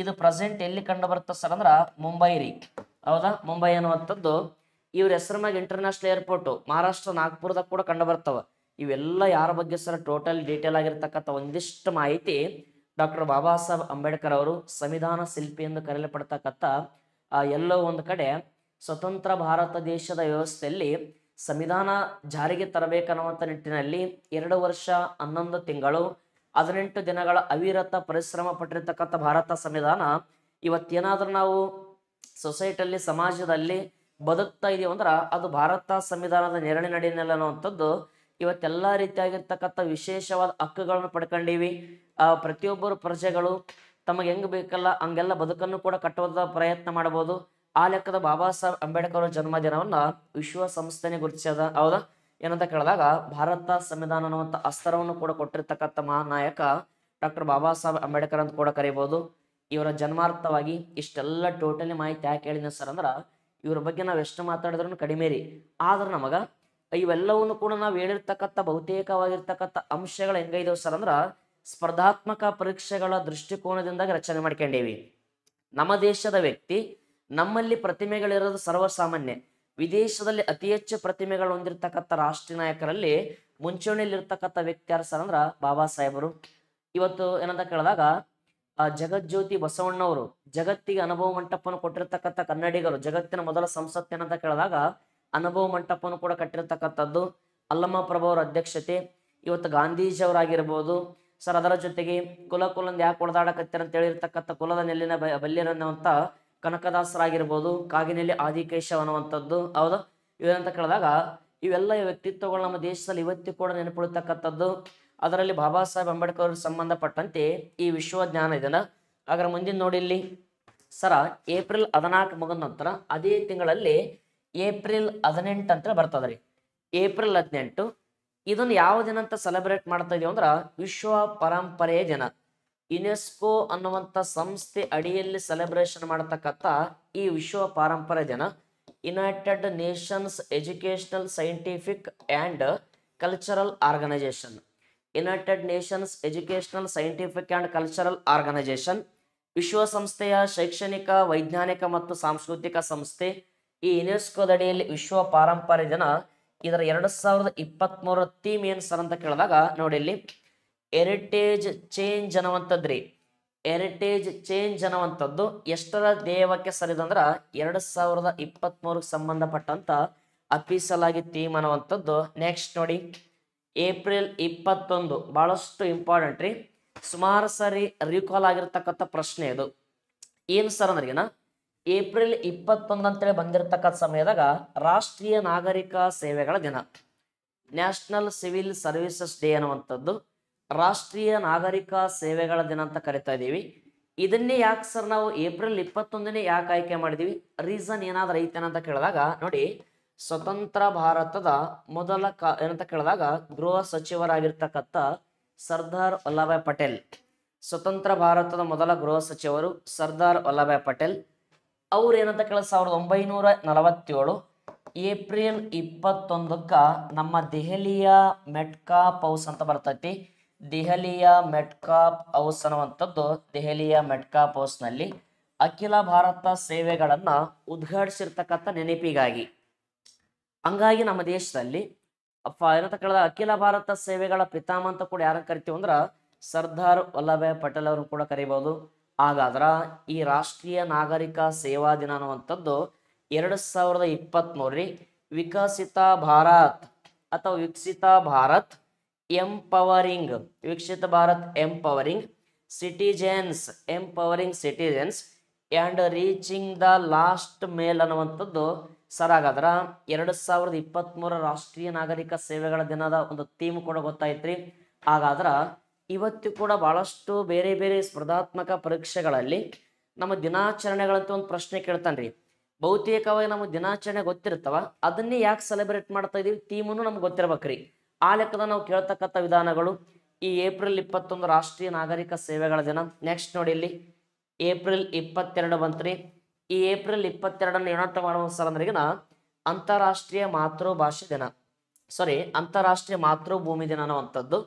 ಇದು ಪ್ರೆಸೆಂಟ್ ಎಲ್ಲಿ ಕಂಡು ಬರುತ್ತೆ ಸರ್ ಅಂದ್ರ ಮುಂಬೈ ರೀ ಹೌದಾ ಮುಂಬೈ ಅನ್ನುವಂಥದ್ದು ಇವ್ರ ಹೆಸರು ಮ್ಯಾಗ ಇಂಟರ್ನ್ಯಾಷನಲ್ ಏರ್ಪೋರ್ಟ್ ಮಹಾರಾಷ್ಟ್ರ ನಾಗ್ಪುರದಾಗ ಕೂಡ ಕಂಡು ಬರ್ತಾವ ಇವೆಲ್ಲ ಯಾರ ಬಗ್ಗೆ ಸರ್ ಟೋಟಲ್ ಡೀಟೇಲ್ ಆಗಿರ್ತಕ್ಕಂಥ ಒಂದಿಷ್ಟು ಮಾಹಿತಿ ಡಾಕ್ಟರ್ ಬಾಬಾ ಸಾಹೇಬ್ ಅಂಬೇಡ್ಕರ್ ಅವರು ಸಂವಿಧಾನ ಶಿಲ್ಪಿ ಎಂದು ಕರೆಯಲ್ಪಡ್ತಕ್ಕಂಥ ಎಲ್ಲೋ ಒಂದು ಕಡೆ ಸ್ವತಂತ್ರ ಭಾರತ ದೇಶದ ವ್ಯವಸ್ಥೆಯಲ್ಲಿ ಸಂವಿಧಾನ ಜಾರಿಗೆ ತರಬೇಕನ್ನುವಂಥ ನಿಟ್ಟಿನಲ್ಲಿ ಎರಡು ವರ್ಷ ಹನ್ನೊಂದು ತಿಂಗಳು ಹದಿನೆಂಟು ದಿನಗಳ ಅವಿರತ ಪರಿಶ್ರಮ ಪಟ್ಟಿರ್ತಕ್ಕಂಥ ಭಾರತ ಸಂವಿಧಾನ ಇವತ್ತೇನಾದರೂ ನಾವು ಸೊಸೈಟಿಯಲ್ಲಿ ಸಮಾಜದಲ್ಲಿ ಬದುಕ್ತಾ ಇದೀವಿ ಅಂದ್ರೆ ಅದು ಭಾರತ ಸಂವಿಧಾನದ ನೆರಳಿ ನಡೆಯಲ್ಲ ಅನ್ನುವಂಥದ್ದು ಇವತ್ತೆಲ್ಲ ರೀತಿಯಾಗಿರ್ತಕ್ಕಂಥ ವಿಶೇಷವಾದ ಹಕ್ಕುಗಳನ್ನು ಪಡ್ಕೊಂಡಿವಿ ಆ ಪ್ರತಿಯೊಬ್ಬರು ಪ್ರಜೆಗಳು ತಮಗೆ ಹೆಂಗ್ ಬೇಕಲ್ಲ ಹಂಗೆಲ್ಲ ಬದುಕನ್ನು ಕೂಡ ಕಟ್ಟುವಂಥ ಪ್ರಯತ್ನ ಮಾಡಬಹುದು ಆ ಲೆಕ್ಕದ ಬಾಬಾ ಸಾಹೇಬ್ ಅಂಬೇಡ್ಕರ್ ಅವರ ಜನ್ಮದಿನವನ್ನ ಸಂಸ್ಥೆನೆ ಗುರುತಿಸದ ಹೌದಾ ಏನಂತ ಕೇಳಿದಾಗ ಭಾರತ ಸಂವಿಧಾನ ಅನ್ನುವಂಥ ಅಸ್ತರವನ್ನು ಕೂಡ ಕೊಟ್ಟಿರ್ತಕ್ಕಂಥ ಮಹಾನಾಯಕ ಡಾಕ್ಟರ್ ಬಾಬಾ ಸಾಹೇಬ್ ಅಂಬೇಡ್ಕರ್ ಅಂತ ಕೂಡ ಕರೀಬಹುದು ಇವರ ಜನ್ಮಾರ್ಥವಾಗಿ ಇಷ್ಟೆಲ್ಲ ಟೋಟಲಿ ಮಾಹಿತಿ ಯಾಕೆ ಹೇಳಿದ ಸರ್ ಅಂದ್ರೆ ಇವ್ರ ಬಗ್ಗೆ ನಾವು ಎಷ್ಟು ಮಾತಾಡಿದ್ರೂ ಕಡಿಮೆ ರೀ ಆದ್ರೆ ನಮಗ ಇವೆಲ್ಲವನ್ನು ಕೂಡ ನಾವು ಹೇಳಿರ್ತಕ್ಕಂಥ ಬಹುತೇಕವಾಗಿರ್ತಕ್ಕಂಥ ಅಂಶಗಳು ಹೆಂಗೈದವು ಸರ್ ಅಂದ್ರೆ ಸ್ಪರ್ಧಾತ್ಮಕ ಪರೀಕ್ಷೆಗಳ ದೃಷ್ಟಿಕೋನದಿಂದಾಗಿ ರಚನೆ ಮಾಡ್ಕೊಂಡೇವಿ ನಮ್ಮ ದೇಶದ ವ್ಯಕ್ತಿ ನಮ್ಮಲ್ಲಿ ಪ್ರತಿಮೆಗಳಿರೋದು ಸರ್ವಸಾಮಾನ್ಯ ವಿದೇಶದಲ್ಲಿ ಅತಿ ಹೆಚ್ಚು ಪ್ರತಿಮೆಗಳು ಹೊಂದಿರತಕ್ಕಂಥ ರಾಷ್ಟ್ರೀಯ ನಾಯಕರಲ್ಲಿ ಮುಂಚೂಣಿಯಲ್ಲಿ ಇರ್ತಕ್ಕಂಥ ವ್ಯಕ್ತಿ ಯಾರು ಸರ್ ಅಂದ್ರ ಬಾಬಾ ಸಾಹೇಬರು ಇವತ್ತು ಏನಂತ ಕೇಳಿದಾಗ ಜಗಜ್ಯೋತಿ ಬಸವಣ್ಣವರು ಜಗತ್ತಿಗೆ ಅನುಭವ ಮಂಟಪವನ್ನು ಕೊಟ್ಟಿರ್ತಕ್ಕಂಥ ಕನ್ನಡಿಗರು ಜಗತ್ತಿನ ಮೊದಲ ಸಂಸತ್ ಏನಂತ ಕೇಳಿದಾಗ ಅನುಭವ ಮಂಟಪವನ್ನು ಕೂಡ ಕಟ್ಟಿರ್ತಕ್ಕಂಥದ್ದು ಅಲ್ಲಮ್ಮ ಪ್ರಭಾವರ ಅಧ್ಯಕ್ಷತೆ ಇವತ್ತು ಗಾಂಧೀಜಿಯವರಾಗಿರ್ಬೋದು ಸರ್ ಅದರ ಜೊತೆಗೆ ಕುಲ ಯಾಕೆ ಹೊಡೆದಾಡಕತ್ತೀರ ಅಂತ ಹೇಳಿರ್ತಕ್ಕಂಥ ಕುಲದ ನೆಲ್ಲಿನ ಬಲ್ಯರನ್ನುವಂಥ ಕನಕದಾಸರಾಗಿರ್ಬೋದು ಕಾಗಿನೆಲ್ಲಿ ಆದಿಕೇಶ ಅನ್ನುವಂಥದ್ದು ಹೌದು ಇವರಂತ ಕೇಳಿದಾಗ ಇವೆಲ್ಲ ವ್ಯಕ್ತಿತ್ವಗಳು ನಮ್ಮ ದೇಶದಲ್ಲಿ ಇವತ್ತಿ ಕೂಡ ನೆನಪುಳಿತಕ್ಕಂಥದ್ದು ಅದರಲ್ಲಿ ಬಾಬಾ ಸಾಹೇಬ್ ಅಂಬೇಡ್ಕರ್ ಸಂಬಂಧಪಟ್ಟಂತೆ ಈ ವಿಶ್ವ ಜ್ಞಾನ ಇದನ್ನ ಹಾಗಾದ್ರೆ ಮುಂದಿನ ನೋಡಿ ಇಲ್ಲಿ ಸರ ಏಪ್ರಿಲ್ ಹದಿನಾಲ್ಕು ಮುಗಿದ ನಂತರ ಅದೇ ತಿಂಗಳಲ್ಲಿ ಏಪ್ರಿಲ್ ಹದಿನೆಂಟು ಅಂತ ಬರ್ತದ್ರಿ ಏಪ್ರಿಲ್ ಹದಿನೆಂಟು ಇದನ್ನ ಯಾವ ದಿನ ಅಂತ ಸೆಲೆಬ್ರೇಟ್ ಮಾಡ್ತಾ ಇದೀವಿ ಅಂದ್ರ ವಿಶ್ವ ಪರಂಪರೆಯ ದಿನ ಯುನೆಸ್ಕೋ ಅನ್ನುವಂಥ ಸಂಸ್ಥೆ ಅಡಿಯಲ್ಲಿ ಸೆಲೆಬ್ರೇಷನ್ ಮಾಡತಕ್ಕಂಥ ಈ ವಿಶ್ವ ಪಾರಂಪರೆ ದಿನ United Nations Educational Scientific and Cultural Organisation United Nations Educational Scientific and Cultural Organisation ವಿಶ್ವಸಂಸ್ಥೆಯ ಶೈಕ್ಷಣಿಕ ವೈಜ್ಞಾನಿಕ ಮತ್ತು ಸಾಂಸ್ಕೃತಿಕ ಸಂಸ್ಥೆ ಈ ಯುನೆಸ್ಕೋದಡಿಯಲ್ಲಿ ವಿಶ್ವ ಪಾರಂಪರ್ಯ ದಿನ ಇದರ ಎರಡು ಸಾವಿರದ ಮೂರ ಥೀಮ್ ಏನ್ ಸರ್ ಅಂತ ಕೇಳಿದಾಗ ನೋಡಿ ಇಲ್ಲಿ ಎರಿಟೇಜ್ ಚೇಂಜ್ ಅನ್ನುವಂಥದ್ರಿ ಎರಿಟೇಜ್ ಚೇಂಜ್ ಅನ್ನುವಂಥದ್ದು ಎಷ್ಟರ ದೇವಕ್ಕೆ ಸರಿದಂದ್ರ ಎರಡು ಸಾವಿರದ ಮೂರಕ್ಕೆ ಸಂಬಂಧಪಟ್ಟಂತ ಅಪ್ಪಿಸಲಾಗಿ ಥೀಮ್ ಅನ್ನುವಂಥದ್ದು ನೆಕ್ಸ್ಟ್ ನೋಡಿ ಏಪ್ರಿಲ್ ಇಪ್ಪತ್ತೊಂದು ಬಹಳಷ್ಟು ಇಂಪಾರ್ಟೆಂಟ್ ರೀ ಸುಮಾರು ಸರಿ ರೀಕಾಲ್ ಆಗಿರ್ತಕ್ಕಂಥ ಪ್ರಶ್ನೆ ಇದು ಏನು ಸರ್ ಅಂದ್ರೆ ಏನ ಏಪ್ರಿಲ್ ಇಪ್ಪತ್ತೊಂದಂತೇಳಿ ಬಂದಿರತಕ್ಕಂಥ ಸಮಯದಾಗ ರಾಷ್ಟ್ರೀಯ ನಾಗರಿಕ ಸೇವೆಗಳ ದಿನ ನ್ಯಾಷನಲ್ ಸಿವಿಲ್ ಸರ್ವಿಸಸ್ ಡೇ ಅನ್ನುವಂಥದ್ದು ರಾಷ್ಟ್ರೀಯ ನಾಗರಿಕ ಸೇವೆಗಳ ದಿನ ಅಂತ ಕರಿತಾ ಇದ್ದೀವಿ ಇದನ್ನೇ ಯಾಕೆ ಸರ್ ನಾವು ಏಪ್ರಿಲ್ ಇಪ್ಪತ್ತೊಂದನೇ ಯಾಕೆ ಆಯ್ಕೆ ಮಾಡಿದೀವಿ ರೀಸನ್ ಏನಾದ್ರೂ ಐತೆ ಅಂತ ಕೇಳಿದಾಗ ನೋಡಿ ಸ್ವತಂತ್ರ ಭಾರತದ ಮೊದಲ ಕಾ ಏನಂತ ಕೇಳಿದಾಗ ಗೃಹ ಸಚಿವರಾಗಿರ್ತಕ್ಕಂಥ ಸರ್ದಾರ್ ವಲ್ಲಭಾಯ್ ಪಟೇಲ್ ಸ್ವತಂತ್ರ ಭಾರತದ ಮೊದಲ ಗೃಹ ಸಚಿವರು ಸರ್ದಾರ್ ವಲ್ಲಭಾಯ್ ಪಟೇಲ್ ಅವ್ರು ಏನಂತ ಕೇಳಿ ಸಾವಿರದ ಒಂಬೈನೂರ ನಲವತ್ತೇಳು ಏಪ್ರಿಲ್ ಇಪ್ಪತ್ತೊಂದಕ್ಕ ನಮ್ಮ ದೆಹಲಿಯ ಮೆಟ್ಕಾಪ್ ಹೌಸ್ ಅಂತ ಬರ್ತೈತಿ ದೆಹಲಿಯ ಮೆಟ್ಕಾಪ್ ಹೌಸ್ ಅನ್ನುವಂಥದ್ದು ದೆಹಲಿಯ ಮೆಟ್ಕಾಪ್ ನಲ್ಲಿ ಅಖಿಲ ಭಾರತ ಸೇವೆಗಳನ್ನು ಉದ್ಘಾಟಿಸಿರ್ತಕ್ಕಂಥ ನೆನಪಿಗಾಗಿ ಹಂಗಾಗಿ ನಮ್ಮ ದೇಶದಲ್ಲಿ ಅಪ್ಪ ಏನಂತ ಕೇಳಿದ ಅಖಿಲ ಭಾರತ ಸೇವೆಗಳ ಪಿತಾಮ ಅಂತ ಕೂಡ ಯಾರನ್ನು ಕರಿತೀವಿ ಸರ್ದಾರ್ ವಲ್ಲಭಾಯ್ ಪಟೇಲ್ ಅವರು ಕೂಡ ಕರಿಬಹುದು ಹಾಗಾದ್ರ ಈ ರಾಷ್ಟ್ರೀಯ ನಾಗರಿಕ ಸೇವಾ ದಿನ ಅನ್ನುವಂಥದ್ದು ಎರಡು ಸಾವಿರದ ಮೂರ್ರಿ ವಿಕಸಿತ ಭಾರತ್ ಅಥವಾ Viksit Bharat empowering Viksit Bharat empowering citizens empowering citizens and reaching the last mile ಅನ್ನುವಂಥದ್ದು ಸರ್ ಹಾಗಾದ್ರೆ ಎರಡು ಸಾವಿರದ ಇಪ್ಪತ್ತ್ಮೂರ ರಾಷ್ಟ್ರೀಯ ನಾಗರಿಕ ಸೇವೆಗಳ ದಿನದ ಒಂದು ಥೀಮ್ ಕೂಡ ಗೊತ್ತಾಯ್ತ್ರಿ ಹಾಗಾದ್ರೆ ಇವತ್ತು ಕೂಡ ಭಾಳಷ್ಟು ಬೇರೆ ಬೇರೆ ಸ್ಪರ್ಧಾತ್ಮಕ ಪರೀಕ್ಷೆಗಳಲ್ಲಿ ನಮ್ಮ ದಿನಾಚರಣೆಗಳಂತ ಒಂದು ಪ್ರಶ್ನೆ ಕೇಳ್ತಾನ್ರಿ ಬಹುತೇಕವಾಗಿ ನಮ್ಮ ದಿನಾಚರಣೆ ಗೊತ್ತಿರ್ತವ ಅದನ್ನೇ ಯಾಕೆ ಸೆಲೆಬ್ರೇಟ್ ಮಾಡ್ತಾ ಇದೀವಿ ಥೀಮನ್ನು ನಮ್ಗೆ ಗೊತ್ತಿರ್ಬೇಕ್ರಿ ಆ ಲೆಕ್ಕದ ನಾವು ಕೇಳ್ತಕ್ಕಂಥ ವಿಧಾನಗಳು ಈ ಏಪ್ರಿಲ್ ಇಪ್ಪತ್ತೊಂದು ರಾಷ್ಟ್ರೀಯ ನಾಗರಿಕ ಸೇವೆಗಳ ದಿನ ನೆಕ್ಸ್ಟ್ ನೋಡಿ ಇಲ್ಲಿ ಏಪ್ರಿಲ್ ಇಪ್ಪತ್ತೆರಡು ಬಂತ್ರಿ ಈ ಏಪ್ರಿಲ್ ಇಪ್ಪತ್ತೆರಡನ್ನು ಏನಂತ ಮಾಡುವ ಸರ್ ಅಂದ್ರಿಗಿನ ಅಂತಾರಾಷ್ಟ್ರೀಯ ಮಾತೃಭಾಷೆ ದಿನ ಸಾರಿ ಅಂತಾರಾಷ್ಟ್ರೀಯ ಮಾತೃಭೂಮಿ ದಿನ ಅನ್ನುವಂಥದ್ದು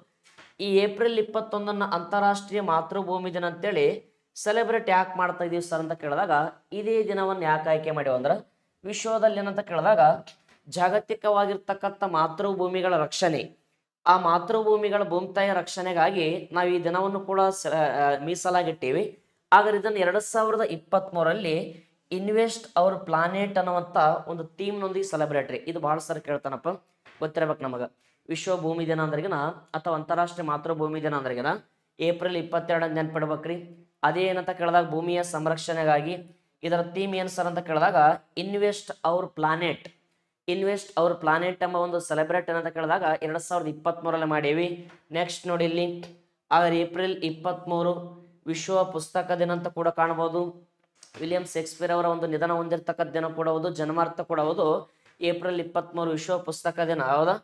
ಈ ಏಪ್ರಿಲ್ ಇಪ್ಪತ್ತೊಂದನ್ನು ಅಂತಾರಾಷ್ಟ್ರೀಯ ಮಾತೃಭೂಮಿ ದಿನ ಅಂತೇಳಿ ಸೆಲೆಬ್ರೇಟ್ ಯಾಕೆ ಮಾಡ್ತಾ ಇದೀವಿ ಸರ್ ಅಂತ ಕೇಳಿದಾಗ ಇದೇ ದಿನವನ್ನು ಯಾಕೆ ಆಯ್ಕೆ ಮಾಡ್ಯವ ಅಂದ್ರೆ ವಿಶ್ವದಲ್ಲಿ ಏನಂತ ಕೇಳಿದಾಗ ಜಾಗತಿಕವಾಗಿರ್ತಕ್ಕಂಥ ಮಾತೃಭೂಮಿಗಳ ರಕ್ಷಣೆ ಆ ಮಾತೃಭೂಮಿಗಳ ಭೂಮಿತಾಯ ರಕ್ಷಣೆಗಾಗಿ ನಾವು ಈ ದಿನವನ್ನು ಕೂಡ ಮೀಸಲಾಗಿಟ್ಟಿವಿ ಆದರೆ ಇದನ್ನು ಎರಡು ಸಾವಿರದ ಇಪ್ಪತ್ತ್ಮೂರಲ್ಲಿ ಇನ್ವೆಸ್ಟ್ ಅವರ್ ಪ್ಲಾನೆಟ್ ಅನ್ನುವಂಥ ಒಂದು ನೊಂದಿಗೆ ಸೆಲೆಬ್ರೇಟ್ರಿ ಇದು ಭಾಳ ಸರ್ ಕೇಳ್ತಾನಪ್ಪ ಗೊತ್ತಿರಬೇಕು ನಮಗೆ ವಿಶ್ವ ಭೂಮಿ ದಿನ ಅಂದ್ರಗಿನ ಅಥವಾ ಅಂತಾರಾಷ್ಟ್ರೀಯ ಮಾತೃಭೂಮಿ ದಿನ ಅಂದ್ರಗಿನ ಏಪ್ರಿಲ್ ಇಪ್ಪತ್ತೆರಡಂದು ನೆನ್ಪಿಡ್ಬೇಕ್ರಿ ಅದೇ ಏನಂತ ಕೇಳಿದಾಗ ಭೂಮಿಯ ಸಂರಕ್ಷಣೆಗಾಗಿ ಇದರ ಥೀಮ್ ಏನು ಸರ್ ಅಂತ ಕೇಳಿದಾಗ invest our planet invest our planet ಎಂಬ ಒಂದು ಸೆಲೆಬ್ರೇಟ್ ಏನಂತ ಕೇಳಿದಾಗ ಎರಡ್ ಸಾವಿರದ ಇಪ್ಪತ್ತ್ಮೂರಲ್ಲಿ ಮಾಡೀವಿ ನೆಕ್ಸ್ಟ್ ನೋಡಿ ಇಲ್ಲಿ ಆದರೆ ಏಪ್ರಿಲ್ ಇಪ್ಪತ್ತ್ಮೂರು ವಿಶ್ವ ಪುಸ್ತಕ ದಿನ ಅಂತ ಕೂಡ ಕಾಣ್ಬೋದು ವಿಲಿಯಂ ಶೇಕ್ಸ್ಪಿಯರ್ ಅವರ ಒಂದು ನಿಧನ ಹೊಂದಿರತಕ್ಕಂಥ ದಿನ ಕೂಡ ಹೌದು ಜನ್ಮಾರ್ಥ ಕೂಡ ಹೌದು ಏಪ್ರಿಲ್ ಇಪ್ಪತ್ತ್ಮೂರು ವಿಶ್ವ ಪುಸ್ತಕ ದಿನ ಹೌದಾ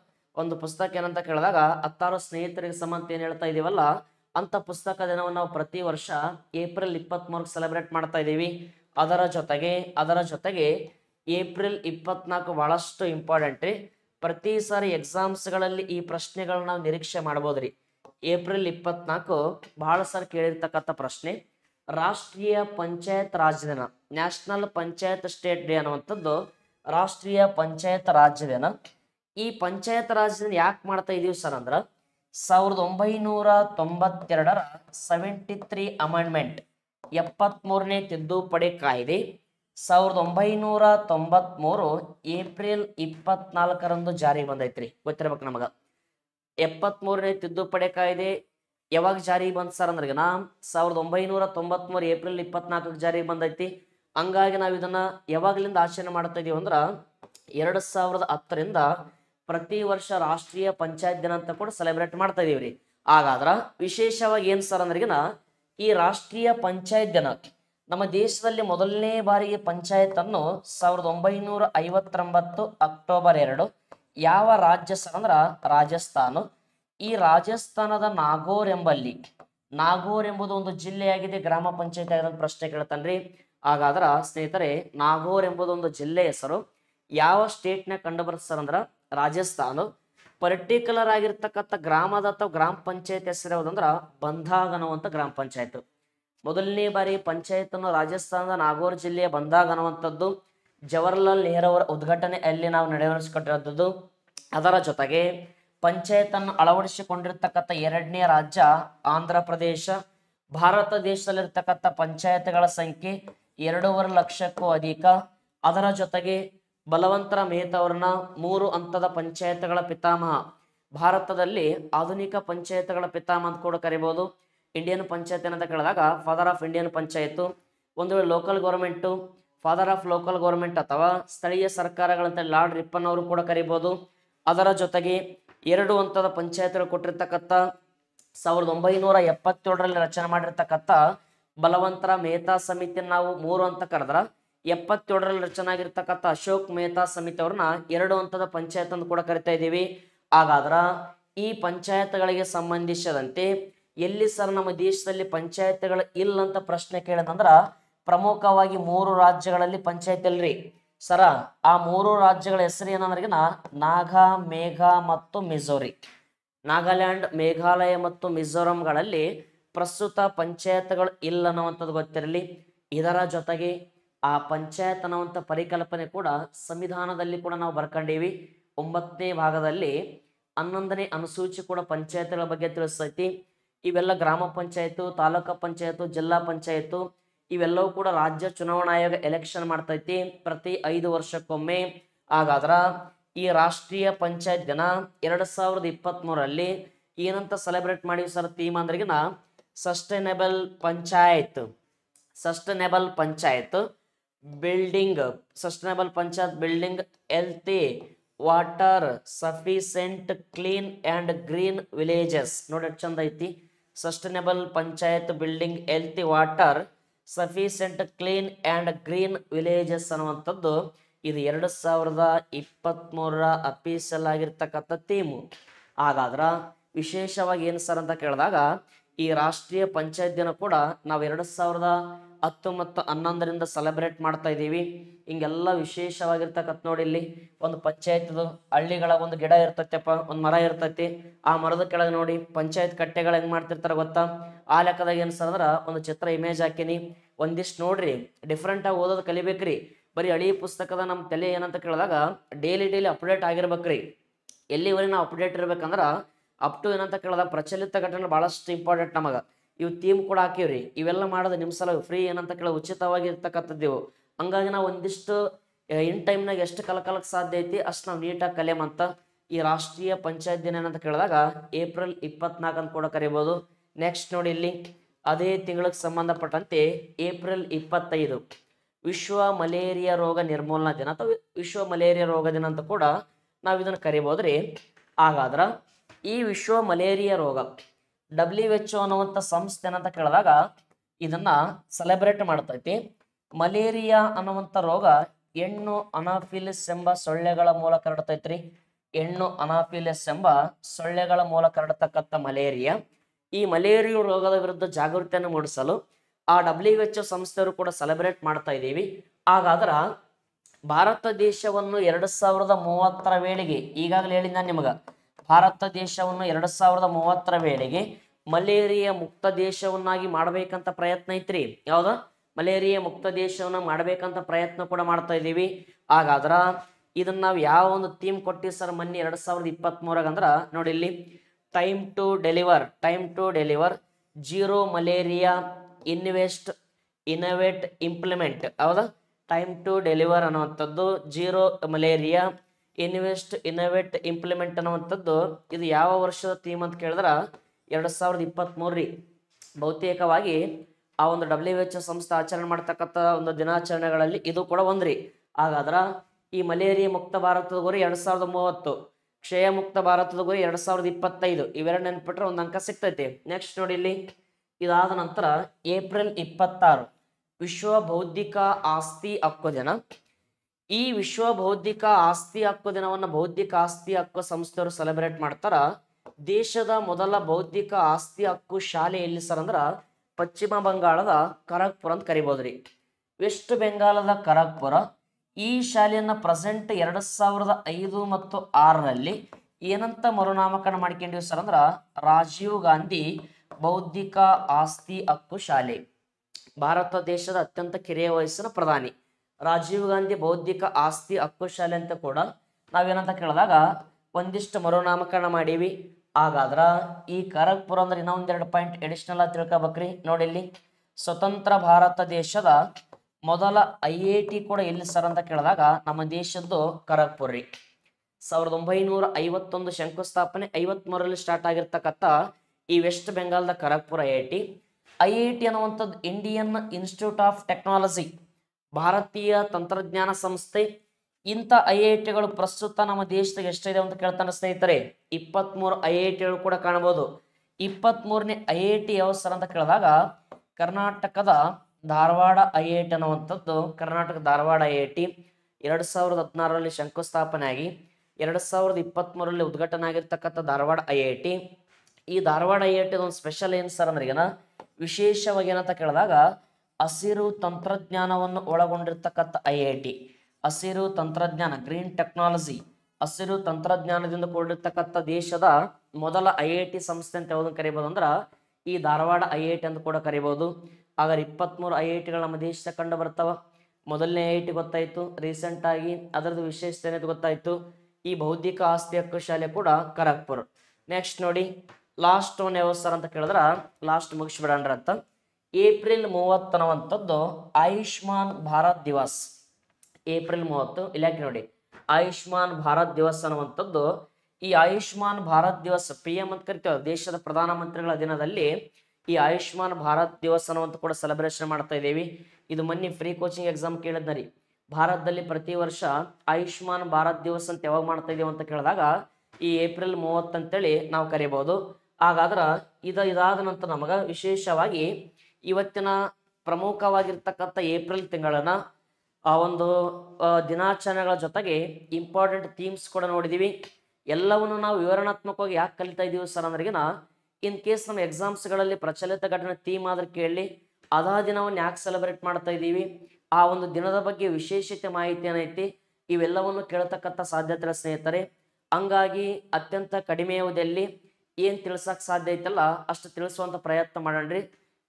ಒಂದು ಪುಸ್ತಕ ಏನಂತ ಕೇಳಿದಾಗ ಹತ್ತಾರು ಸ್ನೇಹಿತರಿಗೆ ಸಂಬಂಧ ಏನು ಹೇಳ್ತಾ ಇದೀವಲ್ಲ ಅಂತ ಪುಸ್ತಕ ದಿನವನ್ನು ನಾವು ಪ್ರತಿ ವರ್ಷ ಏಪ್ರಿಲ್ ಇಪ್ಪತ್ತ್ಮೂರಕ್ಕೆ ಸೆಲೆಬ್ರೇಟ್ ಮಾಡ್ತಾ ಇದ್ದೀವಿ ಅದರ ಜೊತೆಗೆ ಅದರ ಜೊತೆಗೆ ಏಪ್ರಿಲ್ ಇಪ್ಪತ್ನಾಲ್ಕು ಭಾಳಷ್ಟು ಇಂಪಾರ್ಟೆಂಟ್ ರೀ ಪ್ರತಿ ಸಾರಿ ಎಕ್ಸಾಮ್ಸ್ಗಳಲ್ಲಿ ಈ ಪ್ರಶ್ನೆಗಳನ್ನ ನಾವು ನಿರೀಕ್ಷೆ ರೀ ಏಪ್ರಿಲ್ ಇಪ್ಪತ್ನಾಲ್ಕು ಭಾಳ ಸಾರಿ ಕೇಳಿರ್ತಕ್ಕಂಥ ಪ್ರಶ್ನೆ ರಾಷ್ಟ್ರೀಯ ಪಂಚಾಯತ್ ರಾಜ್ ದಿನ ನ್ಯಾಷನಲ್ ಪಂಚಾಯತ್ ಸ್ಟೇಟ್ ಡೇ ಅನ್ನುವಂಥದ್ದು ರಾಷ್ಟ್ರೀಯ ಪಂಚಾಯತ್ ರಾಜ್ಯ ದಿನ ಈ ಪಂಚಾಯತ್ ರಾಜ್ ಯಾಕೆ ಮಾಡ್ತಾ ಇದೀವಿ ಸರ್ ಅಂದ್ರ ಸಾವಿರದ ಒಂಬೈನೂರ ತೊಂಬತ್ತೆರಡರ ಸೆವೆಂಟಿ ತ್ರೀ ಅಮೆಂಡ್ಮೆಂಟ್ ಎಪ್ಪತ್ಮೂರನೇ ತಿದ್ದುಪಡಿ ಕಾಯ್ದೆ ಸಾವಿರದ ಒಂಬೈನೂರ ಮೂರು ಏಪ್ರಿಲ್ ಇಪ್ಪತ್ನಾಲ್ಕರಂದು ಜಾರಿ ಬಂದೈತ್ರಿ ಗೊತ್ತಿರ್ಬೇಕು ನಮಗ ಮೂರನೇ ತಿದ್ದುಪಡಿ ಕಾಯ್ದೆ ಯಾವಾಗ ಜಾರಿ ಬಂತ ಸರ್ ಅಂದ್ರೆ ನಾ ಸಾವಿರದ ಒಂಬೈನೂರ ಮೂರು ಏಪ್ರಿಲ್ ಇಪ್ಪತ್ನಾಲ್ಕಕ್ಕೆ ಜಾರಿಗೆ ಬಂದೈತಿ ಹಂಗಾಗಿ ನಾವು ಇದನ್ನ ಯಾವಾಗಲಿಂದ ಆಚರಣೆ ಮಾಡ್ತಾ ಇದೀವಿ ಅಂದ್ರ ಎರಡ್ ಸಾವಿರದ ಹತ್ತರಿಂದ ಪ್ರತಿ ವರ್ಷ ರಾಷ್ಟ್ರೀಯ ಪಂಚಾಯತ್ ದಿನ ಅಂತ ಕೂಡ ಸೆಲೆಬ್ರೇಟ್ ಮಾಡ್ತಾ ರೀ ಹಾಗಾದ್ರ ವಿಶೇಷವಾಗಿ ಏನ್ ಸರ್ ಅಂದ್ರಿಗಿನ ಈ ರಾಷ್ಟ್ರೀಯ ಪಂಚಾಯತ್ ದಿನ ನಮ್ಮ ದೇಶದಲ್ಲಿ ಮೊದಲನೇ ಬಾರಿಗೆ ಪಂಚಾಯತ್ ಅನ್ನು ಸಾವಿರದ ಒಂಬೈನೂರ ಐವತ್ತೊಂಬತ್ತು ಅಕ್ಟೋಬರ್ ಎರಡು ಯಾವ ರಾಜ್ಯ ಸರ್ ಅಂದ್ರ ರಾಜಸ್ಥಾನ ಈ ರಾಜಸ್ಥಾನದ ನಾಗೋರ್ ಎಂಬಲ್ಲಿ ನಾಗೋರ್ ಎಂಬುದು ಒಂದು ಜಿಲ್ಲೆಯಾಗಿದೆ ಗ್ರಾಮ ಪಂಚಾಯತ್ ಆಗಿರೋ ಪ್ರಶ್ನೆ ಕೇಳ್ತಾನ್ರಿ ಹಾಗಾದ್ರ ಸ್ನೇಹಿತರೆ ನಾಗೋರ್ ಎಂಬುದು ಒಂದು ಜಿಲ್ಲೆ ಹೆಸರು ಯಾವ ಸ್ಟೇಟ್ನ ಕಂಡು ಬರುತ್ತೆ ಸರ್ ಅಂದ್ರ ರಾಜಸ್ಥಾನ ಪರ್ಟಿಕ್ಯುಲರ್ ಆಗಿರ್ತಕ್ಕಂಥ ಗ್ರಾಮದ ಅಥವಾ ಗ್ರಾಮ ಪಂಚಾಯತ್ ಹೆಸರು ಯಾವುದಂದ್ರ ಬಂದಾಗ ಗ್ರಾಮ ಪಂಚಾಯತ್ ಮೊದಲನೇ ಬಾರಿ ಪಂಚಾಯತ್ ಅನ್ನು ರಾಜಸ್ಥಾನದ ನಾಗೋರ್ ಜಿಲ್ಲೆಯ ಬಂದಾಗ ಅನ್ನುವಂಥದ್ದು ಜವಾಹರ್ಲಾಲ್ ನೆಹರು ಅವರ ಉದ್ಘಾಟನೆಯಲ್ಲಿ ನಾವು ನೆರವೇರಿಸಿಕೊಟ್ಟಿರುವಂಥದ್ದು ಅದರ ಜೊತೆಗೆ ಪಂಚಾಯತ್ ಅನ್ನು ಅಳವಡಿಸಿಕೊಂಡಿರ್ತಕ್ಕಂಥ ಎರಡನೇ ರಾಜ್ಯ ಆಂಧ್ರ ಪ್ರದೇಶ ಭಾರತ ದೇಶದಲ್ಲಿರ್ತಕ್ಕಂಥ ಪಂಚಾಯತ್ಗಳ ಸಂಖ್ಯೆ ಎರಡೂವರೆ ಲಕ್ಷಕ್ಕೂ ಅಧಿಕ ಅದರ ಜೊತೆಗೆ ಬಲವಂತರ ಮೇಹತವರ್ಣ ಮೂರು ಹಂತದ ಪಂಚಾಯತ್ಗಳ ಪಿತಾಮಹ ಭಾರತದಲ್ಲಿ ಆಧುನಿಕ ಪಂಚಾಯತ್ಗಳ ಪಿತಾಮಹ ಅಂತ ಕೂಡ ಕರಿಬಹುದು ಇಂಡಿಯನ್ ಪಂಚಾಯತ್ ಏನಂತ ಕೇಳಿದಾಗ ಫಾದರ್ ಆಫ್ ಇಂಡಿಯನ್ ಪಂಚಾಯತ್ ಒಂದು ವೇಳೆ local government father of local government ಅಥವಾ ಸ್ಥಳೀಯ ಸರ್ಕಾರಗಳಂತ ಲಾರ್ಡ್ ರಿಪ್ಪನ್ ಅವರು ಕೂಡ ಕರಿಬಹುದು ಅದರ ಜೊತೆಗೆ ಎರಡು ಹಂತದ ಪಂಚಾಯತ್ಗಳು ಕೊಟ್ಟಿರ್ತಕ್ಕಂಥ ಸಾವಿರದ ಒಂಬೈನೂರ ಎಪ್ಪತ್ತೇಳರಲ್ಲಿ ರಚನೆ ಮಾಡಿರ್ತಕ್ಕಂಥ ಬಲವಂತರ ಮೇಹತಾ ಸಮಿತಿಯನ್ನು ನಾವು ಮೂರು ಅಂತ ಕರೆದ್ರ ಎಪ್ಪತ್ತೇಳರಲ್ಲಿ ರಚನಾಗಿರ್ತಕ್ಕಂಥ ಅಶೋಕ್ ಮೆಹ್ತಾ ಸಮಿತಿ ಅವ್ರನ್ನ ಎರಡು ಹಂತದ ಪಂಚಾಯತ್ ಅಂತ ಕೂಡ ಕರಿತಾ ಇದ್ದೀವಿ ಹಾಗಾದ್ರ ಈ ಪಂಚಾಯತ್ಗಳಿಗೆ ಸಂಬಂಧಿಸಿದಂತೆ ಎಲ್ಲಿ ಸರ್ ನಮ್ಮ ದೇಶದಲ್ಲಿ ಪಂಚಾಯತ್ಗಳು ಇಲ್ಲ ಅಂತ ಪ್ರಶ್ನೆ ಕೇಳದಂದ್ರ ಪ್ರಮುಖವಾಗಿ ಮೂರು ರಾಜ್ಯಗಳಲ್ಲಿ ಪಂಚಾಯತ್ ಅಲ್ರಿ ಸರ ಆ ಮೂರು ರಾಜ್ಯಗಳ ಹೆಸರು ಏನಂದ್ರೆ ನಾಗಾ ಮೇಘ ಮತ್ತು ಮಿಜೋರಿ ನಾಗಾಲ್ಯಾಂಡ್ ಮೇಘಾಲಯ ಮತ್ತು ಮಿಜೋರಂಗಳಲ್ಲಿ ಪ್ರಸ್ತುತ ಪಂಚಾಯತ್ಗಳು ಇಲ್ಲ ಅನ್ನುವಂಥದ್ದು ಗೊತ್ತಿರಲಿ ಇದರ ಜೊತೆಗೆ ಆ ಪಂಚಾಯತ್ ಪರಿಕಲ್ಪನೆ ಕೂಡ ಸಂವಿಧಾನದಲ್ಲಿ ಕೂಡ ನಾವು ಬರ್ಕೊಂಡಿವಿ ಒಂಬತ್ತನೇ ಭಾಗದಲ್ಲಿ ಹನ್ನೊಂದನೇ ಅನುಸೂಚಿ ಕೂಡ ಪಂಚಾಯತ್ಗಳ ಬಗ್ಗೆ ತಿಳಿಸ್ತೈತಿ ಇವೆಲ್ಲ ಗ್ರಾಮ ಪಂಚಾಯತು ತಾಲೂಕು ಪಂಚಾಯತು ಜಿಲ್ಲಾ ಪಂಚಾಯತು ಇವೆಲ್ಲವೂ ಕೂಡ ರಾಜ್ಯ ಚುನಾವಣಾ ಆಯೋಗ ಎಲೆಕ್ಷನ್ ಮಾಡ್ತೈತಿ ಪ್ರತಿ ಐದು ವರ್ಷಕ್ಕೊಮ್ಮೆ ಹಾಗಾದ್ರೆ ಈ ರಾಷ್ಟ್ರೀಯ ಪಂಚಾಯತ್ ದಿನ ಎರಡು ಸಾವಿರದ ಇಪ್ಪತ್ತ್ ಏನಂತ ಸೆಲೆಬ್ರೇಟ್ ಮಾಡಿವಿ ಸರ್ ಥೀಮ್ ಅಂದ್ರಗಿನ sustainable panchayat sustainable panchayat building sustainable panchayat building healthy water sufficient clean and green villages ನೋಡಿ ಎಷ್ಟು ಚಂದ ಐತಿ sustainable panchayat building healthy water sufficient clean and green villages ಅನ್ನುವಂಥದ್ದು ಇದು ಎರಡು ಸಾವಿರದ ಇಪ್ಪತ್ತ್ಮೂರರ ಅಫೀಸಲ್ ಆಗಿರ್ತಕ್ಕಂಥ ಥೀಮು ಹಾಗಾದ್ರೆ ವಿಶೇಷವಾಗಿ ಏನು ಸರ್ ಅಂತ ಕೇಳಿದಾಗ ಈ ರಾಷ್ಟ್ರೀಯ ಪಂಚಾಯತ್ ದಿನ ಕೂಡ ನಾವು ಎರಡು ಸಾವಿರದ ಹತ್ತು ಮತ್ತು ಹನ್ನೊಂದರಿಂದ ಸೆಲೆಬ್ರೇಟ್ ಮಾಡ್ತಾ ಇದ್ದೀವಿ ಹಿಂಗೆಲ್ಲ ವಿಶೇಷವಾಗಿರ್ತಕ್ಕಂಥ ನೋಡಿ ಇಲ್ಲಿ ಒಂದು ಪಂಚಾಯತ್ದು ಹಳ್ಳಿಗಳ ಒಂದು ಗಿಡ ಇರ್ತೈತೆಪ್ಪ ಒಂದು ಮರ ಇರ್ತೈತಿ ಆ ಮರದ ಕೆಳಗೆ ನೋಡಿ ಪಂಚಾಯತ್ ಕಟ್ಟೆಗಳು ಹೆಂಗೆ ಮಾಡ್ತಿರ್ತಾರೆ ಗೊತ್ತಾ ಆ ಲೆಕ್ಕದಾಗ ಏನ್ಸಂದ್ರೆ ಒಂದು ಚಿತ್ರ ಇಮೇಜ್ ಹಾಕಿನಿ ಒಂದಿಷ್ಟು ನೋಡ್ರಿ ಡಿಫ್ರೆಂಟಾಗಿ ಓದೋದು ಕಲಿಬೇಕ್ರಿ ಬರೀ ಹಳಿ ಪುಸ್ತಕದ ನಮ್ಮ ತಲೆ ಏನಂತ ಕೇಳಿದಾಗ ಡೈಲಿ ಡೈಲಿ ಅಪ್ಡೇಟ್ ಆಗಿರ್ಬೇಕ್ರಿ ಎಲ್ಲಿವರೆಗೆ ನಾವು ಅಪ್ಡೇಟ್ ಇರ್ಬೇಕಂದ್ರೆ ಅಪ್ ಟು ಏನಂತ ಕೇಳಿದಾಗ ಪ್ರಚಲಿತ ಘಟನೆ ಭಾಳಷ್ಟು ಇಂಪಾರ್ಟೆಂಟ್ ನಮಗೆ ಇವು ಥೀಮ್ ಕೂಡ ಹಾಕಿವ್ರಿ ಇವೆಲ್ಲ ಮಾಡೋದು ನಿಮ್ಮ ಸಲ ಫ್ರೀ ಏನಂತ ಕೇಳಿ ಉಚಿತವಾಗಿರ್ತಕ್ಕಂಥದ್ದು ಹಂಗಾಗಿ ನಾವು ಒಂದಿಷ್ಟು ಇನ್ ಟೈಮ್ನಾಗ ಎಷ್ಟು ಕಲಕಲಕ್ಕೆ ಸಾಧ್ಯ ಐತಿ ಅಷ್ಟು ನಾವು ನೀಟಾಗಿ ಕಲಿಯಮಂತ ಈ ರಾಷ್ಟ್ರೀಯ ಪಂಚಾಯತ್ ದಿನ ಏನಂತ ಕೇಳಿದಾಗ ಏಪ್ರಿಲ್ ಇಪ್ಪತ್ನಾಲ್ಕು ಅಂತ ಕೂಡ ಕರಿಬೋದು ನೆಕ್ಸ್ಟ್ ನೋಡಿ ಇಲ್ಲಿ ಅದೇ ತಿಂಗಳಿಗೆ ಸಂಬಂಧಪಟ್ಟಂತೆ ಏಪ್ರಿಲ್ ಇಪ್ಪತ್ತೈದು ವಿಶ್ವ ಮಲೇರಿಯಾ ರೋಗ ನಿರ್ಮೂಲನಾ ದಿನ ಅಥವಾ ವಿಶ್ವ ಮಲೇರಿಯಾ ರೋಗ ದಿನ ಅಂತ ಕೂಡ ನಾವು ಇದನ್ನು ಕರಿಬೋದ್ರಿ ಹಾಗಾದ್ರೆ ಈ ವಿಶ್ವ ಮಲೇರಿಯಾ ರೋಗ ಡಬ್ಲ್ಯೂ ಎಚ್ ಒ ಅನ್ನುವಂಥ ಸಂಸ್ಥೆ ಅಂತ ಕೇಳಿದಾಗ ಇದನ್ನ ಸೆಲೆಬ್ರೇಟ್ ಮಾಡ್ತೈತಿ ಮಲೇರಿಯಾ ಅನ್ನುವಂಥ ರೋಗ ಹೆಣ್ಣು ಅನಾಫಿಲಿಸ್ ಎಂಬ ಸೊಳ್ಳೆಗಳ ಮೂಲಕ ಹರಡ್ತೈತ್ರಿ ಹೆಣ್ಣು ಅನಾಫಿಲಿಸ್ ಎಂಬ ಸೊಳ್ಳೆಗಳ ಮೂಲಕ ಹರಡತಕ್ಕಂಥ ಮಲೇರಿಯಾ ಈ ಮಲೇರಿಯಾ ರೋಗದ ವಿರುದ್ಧ ಜಾಗೃತಿಯನ್ನು ಮೂಡಿಸಲು ಆ ಡಬ್ಲ್ಯೂ ಎಚ್ ಒ ಸಂಸ್ಥೆಯವರು ಕೂಡ ಸೆಲೆಬ್ರೇಟ್ ಮಾಡ್ತಾ ಇದ್ದೀವಿ ಹಾಗಾದ್ರ ಭಾರತ ದೇಶವನ್ನು ಎರಡು ಸಾವಿರದ ಮೂವತ್ತರ ವೇಳೆಗೆ ಈಗಾಗಲೇ ಹೇಳಿದ ನಿಮಗೆ ಭಾರತ ದೇಶವನ್ನು ಎರಡು ಸಾವಿರದ ಮೂವತ್ತರ ವೇಳೆಗೆ ಮಲೇರಿಯಾ ಮುಕ್ತ ದೇಶವನ್ನಾಗಿ ಮಾಡಬೇಕಂತ ಪ್ರಯತ್ನ ಐತ್ರಿ ಯಾವ್ದು ಮಲೇರಿಯಾ ಮುಕ್ತ ದೇಶವನ್ನ ಮಾಡಬೇಕಂತ ಪ್ರಯತ್ನ ಕೂಡ ಮಾಡ್ತಾ ಇದ್ದೀವಿ ಹಾಗಾದ್ರ ಇದನ್ನ ನಾವು ಯಾವ ಒಂದು ಥೀಮ್ ಕೊಟ್ಟಿವಿ ಸರ್ ಮೊನ್ನೆ ಎರಡ್ ಸಾವಿರದ ಇಪ್ಪತ್ತ್ ಮೂರಾಗ ನೋಡಿ ಇಲ್ಲಿ time to deliver time to deliver zero malaria invest innovate implement ಹೌದಾ ಟೈಮ್ ಟು ಡೆಲಿವರ್ ಅನ್ನುವಂಥದ್ದು zero malaria invest innovate implement ಅನ್ನುವಂಥದ್ದು ಇದು ಯಾವ ವರ್ಷದ ಥೀಮ್ ಅಂತ ಕೇಳಿದ್ರ ಎರಡು ಸಾವಿರದ ಇಪ್ಪತ್ತ್ಮೂರು ಬಹುತೇಕವಾಗಿ ಆ ಒಂದು ಡಬ್ಲ್ಯೂ ಎಚ್ ಸಂಸ್ಥೆ ಆಚರಣೆ ಮಾಡ್ತಕ್ಕಂಥ ಒಂದು ದಿನಾಚರಣೆಗಳಲ್ಲಿ ಇದು ಕೂಡ ಒಂದ್ರಿ ಹಾಗಾದ್ರೆ ಈ ಮಲೇರಿಯಾ ಮುಕ್ತ ಭಾರತದ ಗುರಿ ಎರಡು ಸಾವಿರದ ಮೂವತ್ತು ಕ್ಷಯ ಮುಕ್ತ ಭಾರತದ ಗುರಿ ಎರಡು ಸಾವಿರದ ಇಪ್ಪತ್ತೈದು ಇವೆರಡು ನೆನ್ಪಿಟ್ರೆ ಒಂದು ಅಂಕ ಸಿಗ್ತೈತಿ ನೆಕ್ಸ್ಟ್ ನೋಡಿ ಇಲ್ಲಿ ಇದಾದ ನಂತರ ಏಪ್ರಿಲ್ ಇಪ್ಪತ್ತಾರು ವಿಶ್ವ ಬೌದ್ಧಿಕ ಆಸ್ತಿ ಹಕ್ಕು ದಿನ ಈ ವಿಶ್ವ ಬೌದ್ಧಿಕ ಆಸ್ತಿ ಹಕ್ಕು ದಿನವನ್ನು ಬೌದ್ಧಿಕ ಆಸ್ತಿ ಹಕ್ಕು ಸಂಸ್ಥೆಯವರು ಸೆಲೆಬ್ರೇಟ್ ಮಾಡ್ತಾರ ದೇಶದ ಮೊದಲ ಬೌದ್ಧಿಕ ಆಸ್ತಿ ಹಕ್ಕು ಶಾಲೆ ಎಲ್ಲಿ ಸರ್ ಅಂದ್ರೆ ಪಶ್ಚಿಮ ಬಂಗಾಳದ ಖರಗ್ಪುರ ಅಂತ ರೀ ವೆಸ್ಟ್ ಬೆಂಗಾಲದ ಖರಗ್ಪುರ ಈ ಶಾಲೆಯನ್ನು ಪ್ರೆಸೆಂಟ್ ಎರಡು ಸಾವಿರದ ಐದು ಮತ್ತು ಆರರಲ್ಲಿ ಏನಂತ ಮರುನಾಮಕರಣ ಮಾಡ್ಕೊಂಡಿವಿ ಸರ್ ಅಂದ್ರೆ ರಾಜೀವ್ ಗಾಂಧಿ ಬೌದ್ಧಿಕ ಆಸ್ತಿ ಹಕ್ಕು ಶಾಲೆ ಭಾರತ ದೇಶದ ಅತ್ಯಂತ ಕಿರಿಯ ವಯಸ್ಸಿನ ಪ್ರಧಾನಿ ರಾಜೀವ್ ಗಾಂಧಿ ಬೌದ್ಧಿಕ ಆಸ್ತಿ ಹಕ್ಕು ಶಾಲೆ ಅಂತ ಕೂಡ ನಾವೇನಂತ ಕೇಳಿದಾಗ ಒಂದಿಷ್ಟು ಮರುನಾಮಕರಣ ಮಾಡೀವಿ ಹಾಗಾದ್ರೆ ಈ ಖರಗ್ಪುರ ಅಂದ್ರೆ ಇನ್ನೊಂದೆರಡು ಪಾಯಿಂಟ್ ಎಡಿಷನಲ್ ಆಗಿ ತಿಳ್ಕೊಬೇಕ್ರಿ ನೋಡಿ ಇಲ್ಲಿ ಸ್ವತಂತ್ರ ಭಾರತ ದೇಶದ ಮೊದಲ ಐ ಐ ಟಿ ಕೂಡ ಎಲ್ಲಿ ಸರ್ ಅಂತ ಕೇಳಿದಾಗ ನಮ್ಮ ದೇಶದ್ದು ಖರಗ್ಪುರ ರೀ ಸಾವಿರದ ಒಂಬೈನೂರ ಐವತ್ತೊಂದು ಶಂಕುಸ್ಥಾಪನೆ ಐವತ್ ಸ್ಟಾರ್ಟ್ ಆಗಿರ್ತಕ್ಕಂಥ ಈ ವೆಸ್ಟ್ ಬೆಂಗಾಲ್ದ Kharagpur I I T I I T ಅನ್ನುವಂಥದ್ದು ಇಂಡಿಯನ್ ಇನ್ಸ್ಟಿಟ್ಯೂಟ್ ಆಫ್ ಟೆಕ್ನಾಲಜಿ ಭಾರತೀಯ ತಂತ್ರಜ್ಞಾನ ಸಂಸ್ಥೆ ಇಂಥ ಐ ಐ ಟಿಗಳು ಪ್ರಸ್ತುತ ನಮ್ಮ ದೇಶದಾಗ ಎಷ್ಟಿದೆ ಅಂತ ಕೇಳ್ತಾನೆ ಸ್ನೇಹಿತರೆ ಇಪ್ಪತ್ತ್ಮೂರು ಐ ಐ ಟಿಗಳು ಕೂಡ ಕಾಣಬಹುದು ಇಪ್ಪತ್ತ್ಮೂರನೇ ಐ ಐ ಟಿ ಯಾವ ಸರ್ ಅಂತ ಕೇಳಿದಾಗ ಕರ್ನಾಟಕದ ಧಾರವಾಡ ಐ ಐ ಟಿ ಅನ್ನುವಂಥದ್ದು Karnataka Dharwad I I T ಎರಡು ಸಾವಿರದ ಹದಿನಾರರಲ್ಲಿ ಶಂಕುಸ್ಥಾಪನೆ ಆಗಿ ಎರಡು ಸಾವಿರದ ಇಪ್ಪತ್ತ್ಮೂರರಲ್ಲಿ ಉದ್ಘಾಟನೆ ಆಗಿರ್ತಕ್ಕಂಥ ಧಾರವಾಡ ಐ ಐ ಟಿ ಈ ಧಾರವಾಡ ಐ ಐ ಟಿ ಒಂದು ಸ್ಪೆಷಲ್ ಏನು ಸರ್ ಅಂದ್ರೆ ಏನ ವಿಶೇಷವಾಗಿ ಏನಂತ ಕೇಳಿದಾಗ ಹಸಿರು ತಂತ್ರಜ್ಞಾನವನ್ನು ಒಳಗೊಂಡಿರ್ತಕ್ಕಂಥ ಐ ಐ ಟಿ ಹಸಿರು ತಂತ್ರಜ್ಞಾನ ಗ್ರೀನ್ ಟೆಕ್ನಾಲಜಿ ಹಸಿರು ತಂತ್ರಜ್ಞಾನದಿಂದ ಕೂಡಿರ್ತಕ್ಕಂಥ ದೇಶದ ಮೊದಲ ಐ ಐ ಟಿ ಸಂಸ್ಥೆ ಅಂತ ಯಾವುದನ್ನು ಕರಿಬಹುದು ಅಂದ್ರೆ ಈ ಧಾರವಾಡ ಐ ಐ ಟಿ ಅಂತ ಕೂಡ ಕರಿಬಹುದು ಹಾಗಾದ್ರೆ ಇಪ್ಪತ್ಮೂರು ಐ ಐ ಟಿಗಳು ನಮ್ಮ ದೇಶದ ಕಂಡು ಬರ್ತವೆ ಮೊದಲನೇ ಐ ಐ ಟಿ ಗೊತ್ತಾಯಿತು ರೀಸೆಂಟ್ ಆಗಿ ಅದರದ್ದು ವಿಶೇಷತೆ ಗೊತ್ತಾಯಿತು ಈ ಬೌದ್ಧಿಕ ಆಸ್ತಿ ಹಕ್ಕು ಶಾಲೆ ಕೂಡ ಖರಗ್ಪುರ್ ನೆಕ್ಸ್ಟ್ ನೋಡಿ ಲಾಸ್ಟ್ ಒನ್ ಯಾವ ಸರ್ ಅಂತ ಕೇಳಿದ್ರ ಲಾಸ್ಟ್ ಮುಗಿಸ್ಬಿಡಣ್ರ ಅಂತ ಏಪ್ರಿಲ್ ಮೂವತ್ತನವಂಥದ್ದು ಆಯುಷ್ಮಾನ್ ಭಾರತ್ ದಿವಸ್ ಏಪ್ರಿಲ್ ಮೂವತ್ತು ಇಲ್ಲಾಕೆ ನೋಡಿ ಆಯುಷ್ಮಾನ್ ಭಾರತ್ ದಿವಸ್ ಅನ್ನುವಂಥದ್ದು ಈ ಆಯುಷ್ಮಾನ್ ಭಾರತ್ ದಿವಸ್ ಪಿ ಎಂ ಅಂತ ಕರಿತೇವೆ ದೇಶದ ಪ್ರಧಾನಮಂತ್ರಿಗಳ ದಿನದಲ್ಲಿ ಈ ಆಯುಷ್ಮಾನ್ ಭಾರತ್ ದಿವಸ್ ಅನ್ನುವಂಥ ಕೂಡ ಸೆಲೆಬ್ರೇಷನ್ ಮಾಡ್ತಾ ಇದ್ದೀವಿ ಇದು ಮೊನ್ನೆ ಫ್ರೀ ಕೋಚಿಂಗ್ ಎಕ್ಸಾಮ್ ಕೇಳಿದ್ನ ರೀ ಭಾರತದಲ್ಲಿ ಪ್ರತಿ ವರ್ಷ ಆಯುಷ್ಮಾನ್ ಭಾರತ್ ದಿವಸ ಅಂತ ಯಾವಾಗ ಮಾಡ್ತಾ ಇದ್ದೀವಿ ಅಂತ ಕೇಳಿದಾಗ ಈ ಏಪ್ರಿಲ್ ಮೂವತ್ತಂತೇಳಿ ನಾವು ಕರೆಯಬಹುದು ಹಾಗಾದ್ರೆ ಇದ ಇದಾದ ನಂತರ ನಮಗೆ ವಿಶೇಷವಾಗಿ ಇವತ್ತಿನ ಪ್ರಮುಖವಾಗಿರ್ತಕ್ಕಂಥ ಏಪ್ರಿಲ್ ತಿಂಗಳನ್ನ ಆ ಒಂದು ದಿನಾಚರಣೆಗಳ ಜೊತೆಗೆ ಇಂಪಾರ್ಟೆಂಟ್ ಥೀಮ್ಸ್ ಕೂಡ ನೋಡಿದ್ದೀವಿ ಎಲ್ಲವನ್ನು ನಾವು ವಿವರಣಾತ್ಮಕವಾಗಿ ಯಾಕೆ ಕಲಿತಾ ಇದ್ದೀವಿ ಸರ್ ಅಂದ್ರಿಗಿನ ಇನ್ ಕೇಸ್ ನಮ್ಮ ಎಕ್ಸಾಮ್ಸ್ಗಳಲ್ಲಿ ಪ್ರಚಲಿತ ಘಟನೆ ಥೀಮ್ ಆದ್ರೆ ಕೇಳಿ ಅದಾ ದಿನವನ್ನು ಯಾಕೆ ಸೆಲೆಬ್ರೇಟ್ ಮಾಡ್ತಾ ಇದ್ದೀವಿ ಆ ಒಂದು ದಿನದ ಬಗ್ಗೆ ವಿಶೇಷತೆ ಮಾಹಿತಿ ಏನೈತಿ ಇವೆಲ್ಲವನ್ನು ಕೇಳತಕ್ಕಂಥ ಸಾಧ್ಯತೆ ಸ್ನೇಹಿತರೆ ಹಂಗಾಗಿ ಅತ್ಯಂತ ಕಡಿಮೆ ಅವಧಿಯಲ್ಲಿ ಏನು ತಿಳಿಸೋಕೆ ಸಾಧ್ಯ ಐತಲ್ಲ ಅಷ್ಟು ತಿಳಿಸುವಂಥ ಪ್ರಯತ್ನ ಮಾಡೋಣ್ರಿ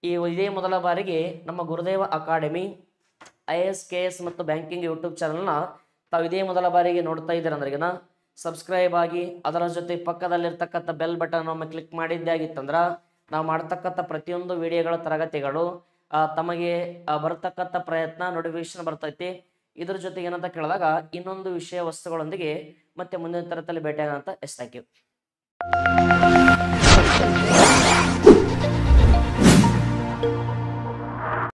ಈ ಇದೇ ಮೊದಲ ಬಾರಿಗೆ ನಮ್ಮ Gurudeva academy I S K S ಮತ್ತು ಬ್ಯಾಂಕಿಂಗ್ ಯೂಟ್ಯೂಬ್ ಚಾನಲ್ನ ತಾವು ಇದೇ ಮೊದಲ ಬಾರಿಗೆ ನೋಡ್ತಾ ಇದ್ದೀರಂದ್ರಿಗಿನ ಸಬ್ಸ್ಕ್ರೈಬ್ ಆಗಿ ಅದರ ಜೊತೆ ಪಕ್ಕದಲ್ಲಿರ್ತಕ್ಕಂಥ ಬೆಲ್ ಬಟನ್ ಒಮ್ಮೆ ಕ್ಲಿಕ್ ಮಾಡಿದ್ದೇ ಆಗಿತ್ತಂದ್ರೆ ನಾವು ಮಾಡ್ತಕ್ಕಂಥ ಪ್ರತಿಯೊಂದು ವಿಡಿಯೋಗಳ ತರಗತಿಗಳು ತಮಗೆ ಬರತಕ್ಕಂಥ ಪ್ರಯತ್ನ ನೋಟಿಫಿಕೇಶನ್ ಬರ್ತೈತಿ ಇದ್ರ ಜೊತೆ ಏನಂತ ಕೇಳಿದಾಗ ಇನ್ನೊಂದು ವಿಷಯ ವಸ್ತುಗಳೊಂದಿಗೆ ಮತ್ತೆ ಮುಂದಿನ ತರದಲ್ಲಿ ಅಂತ ಎಸ್ ಥ್ಯಾಂಕ್ ಯು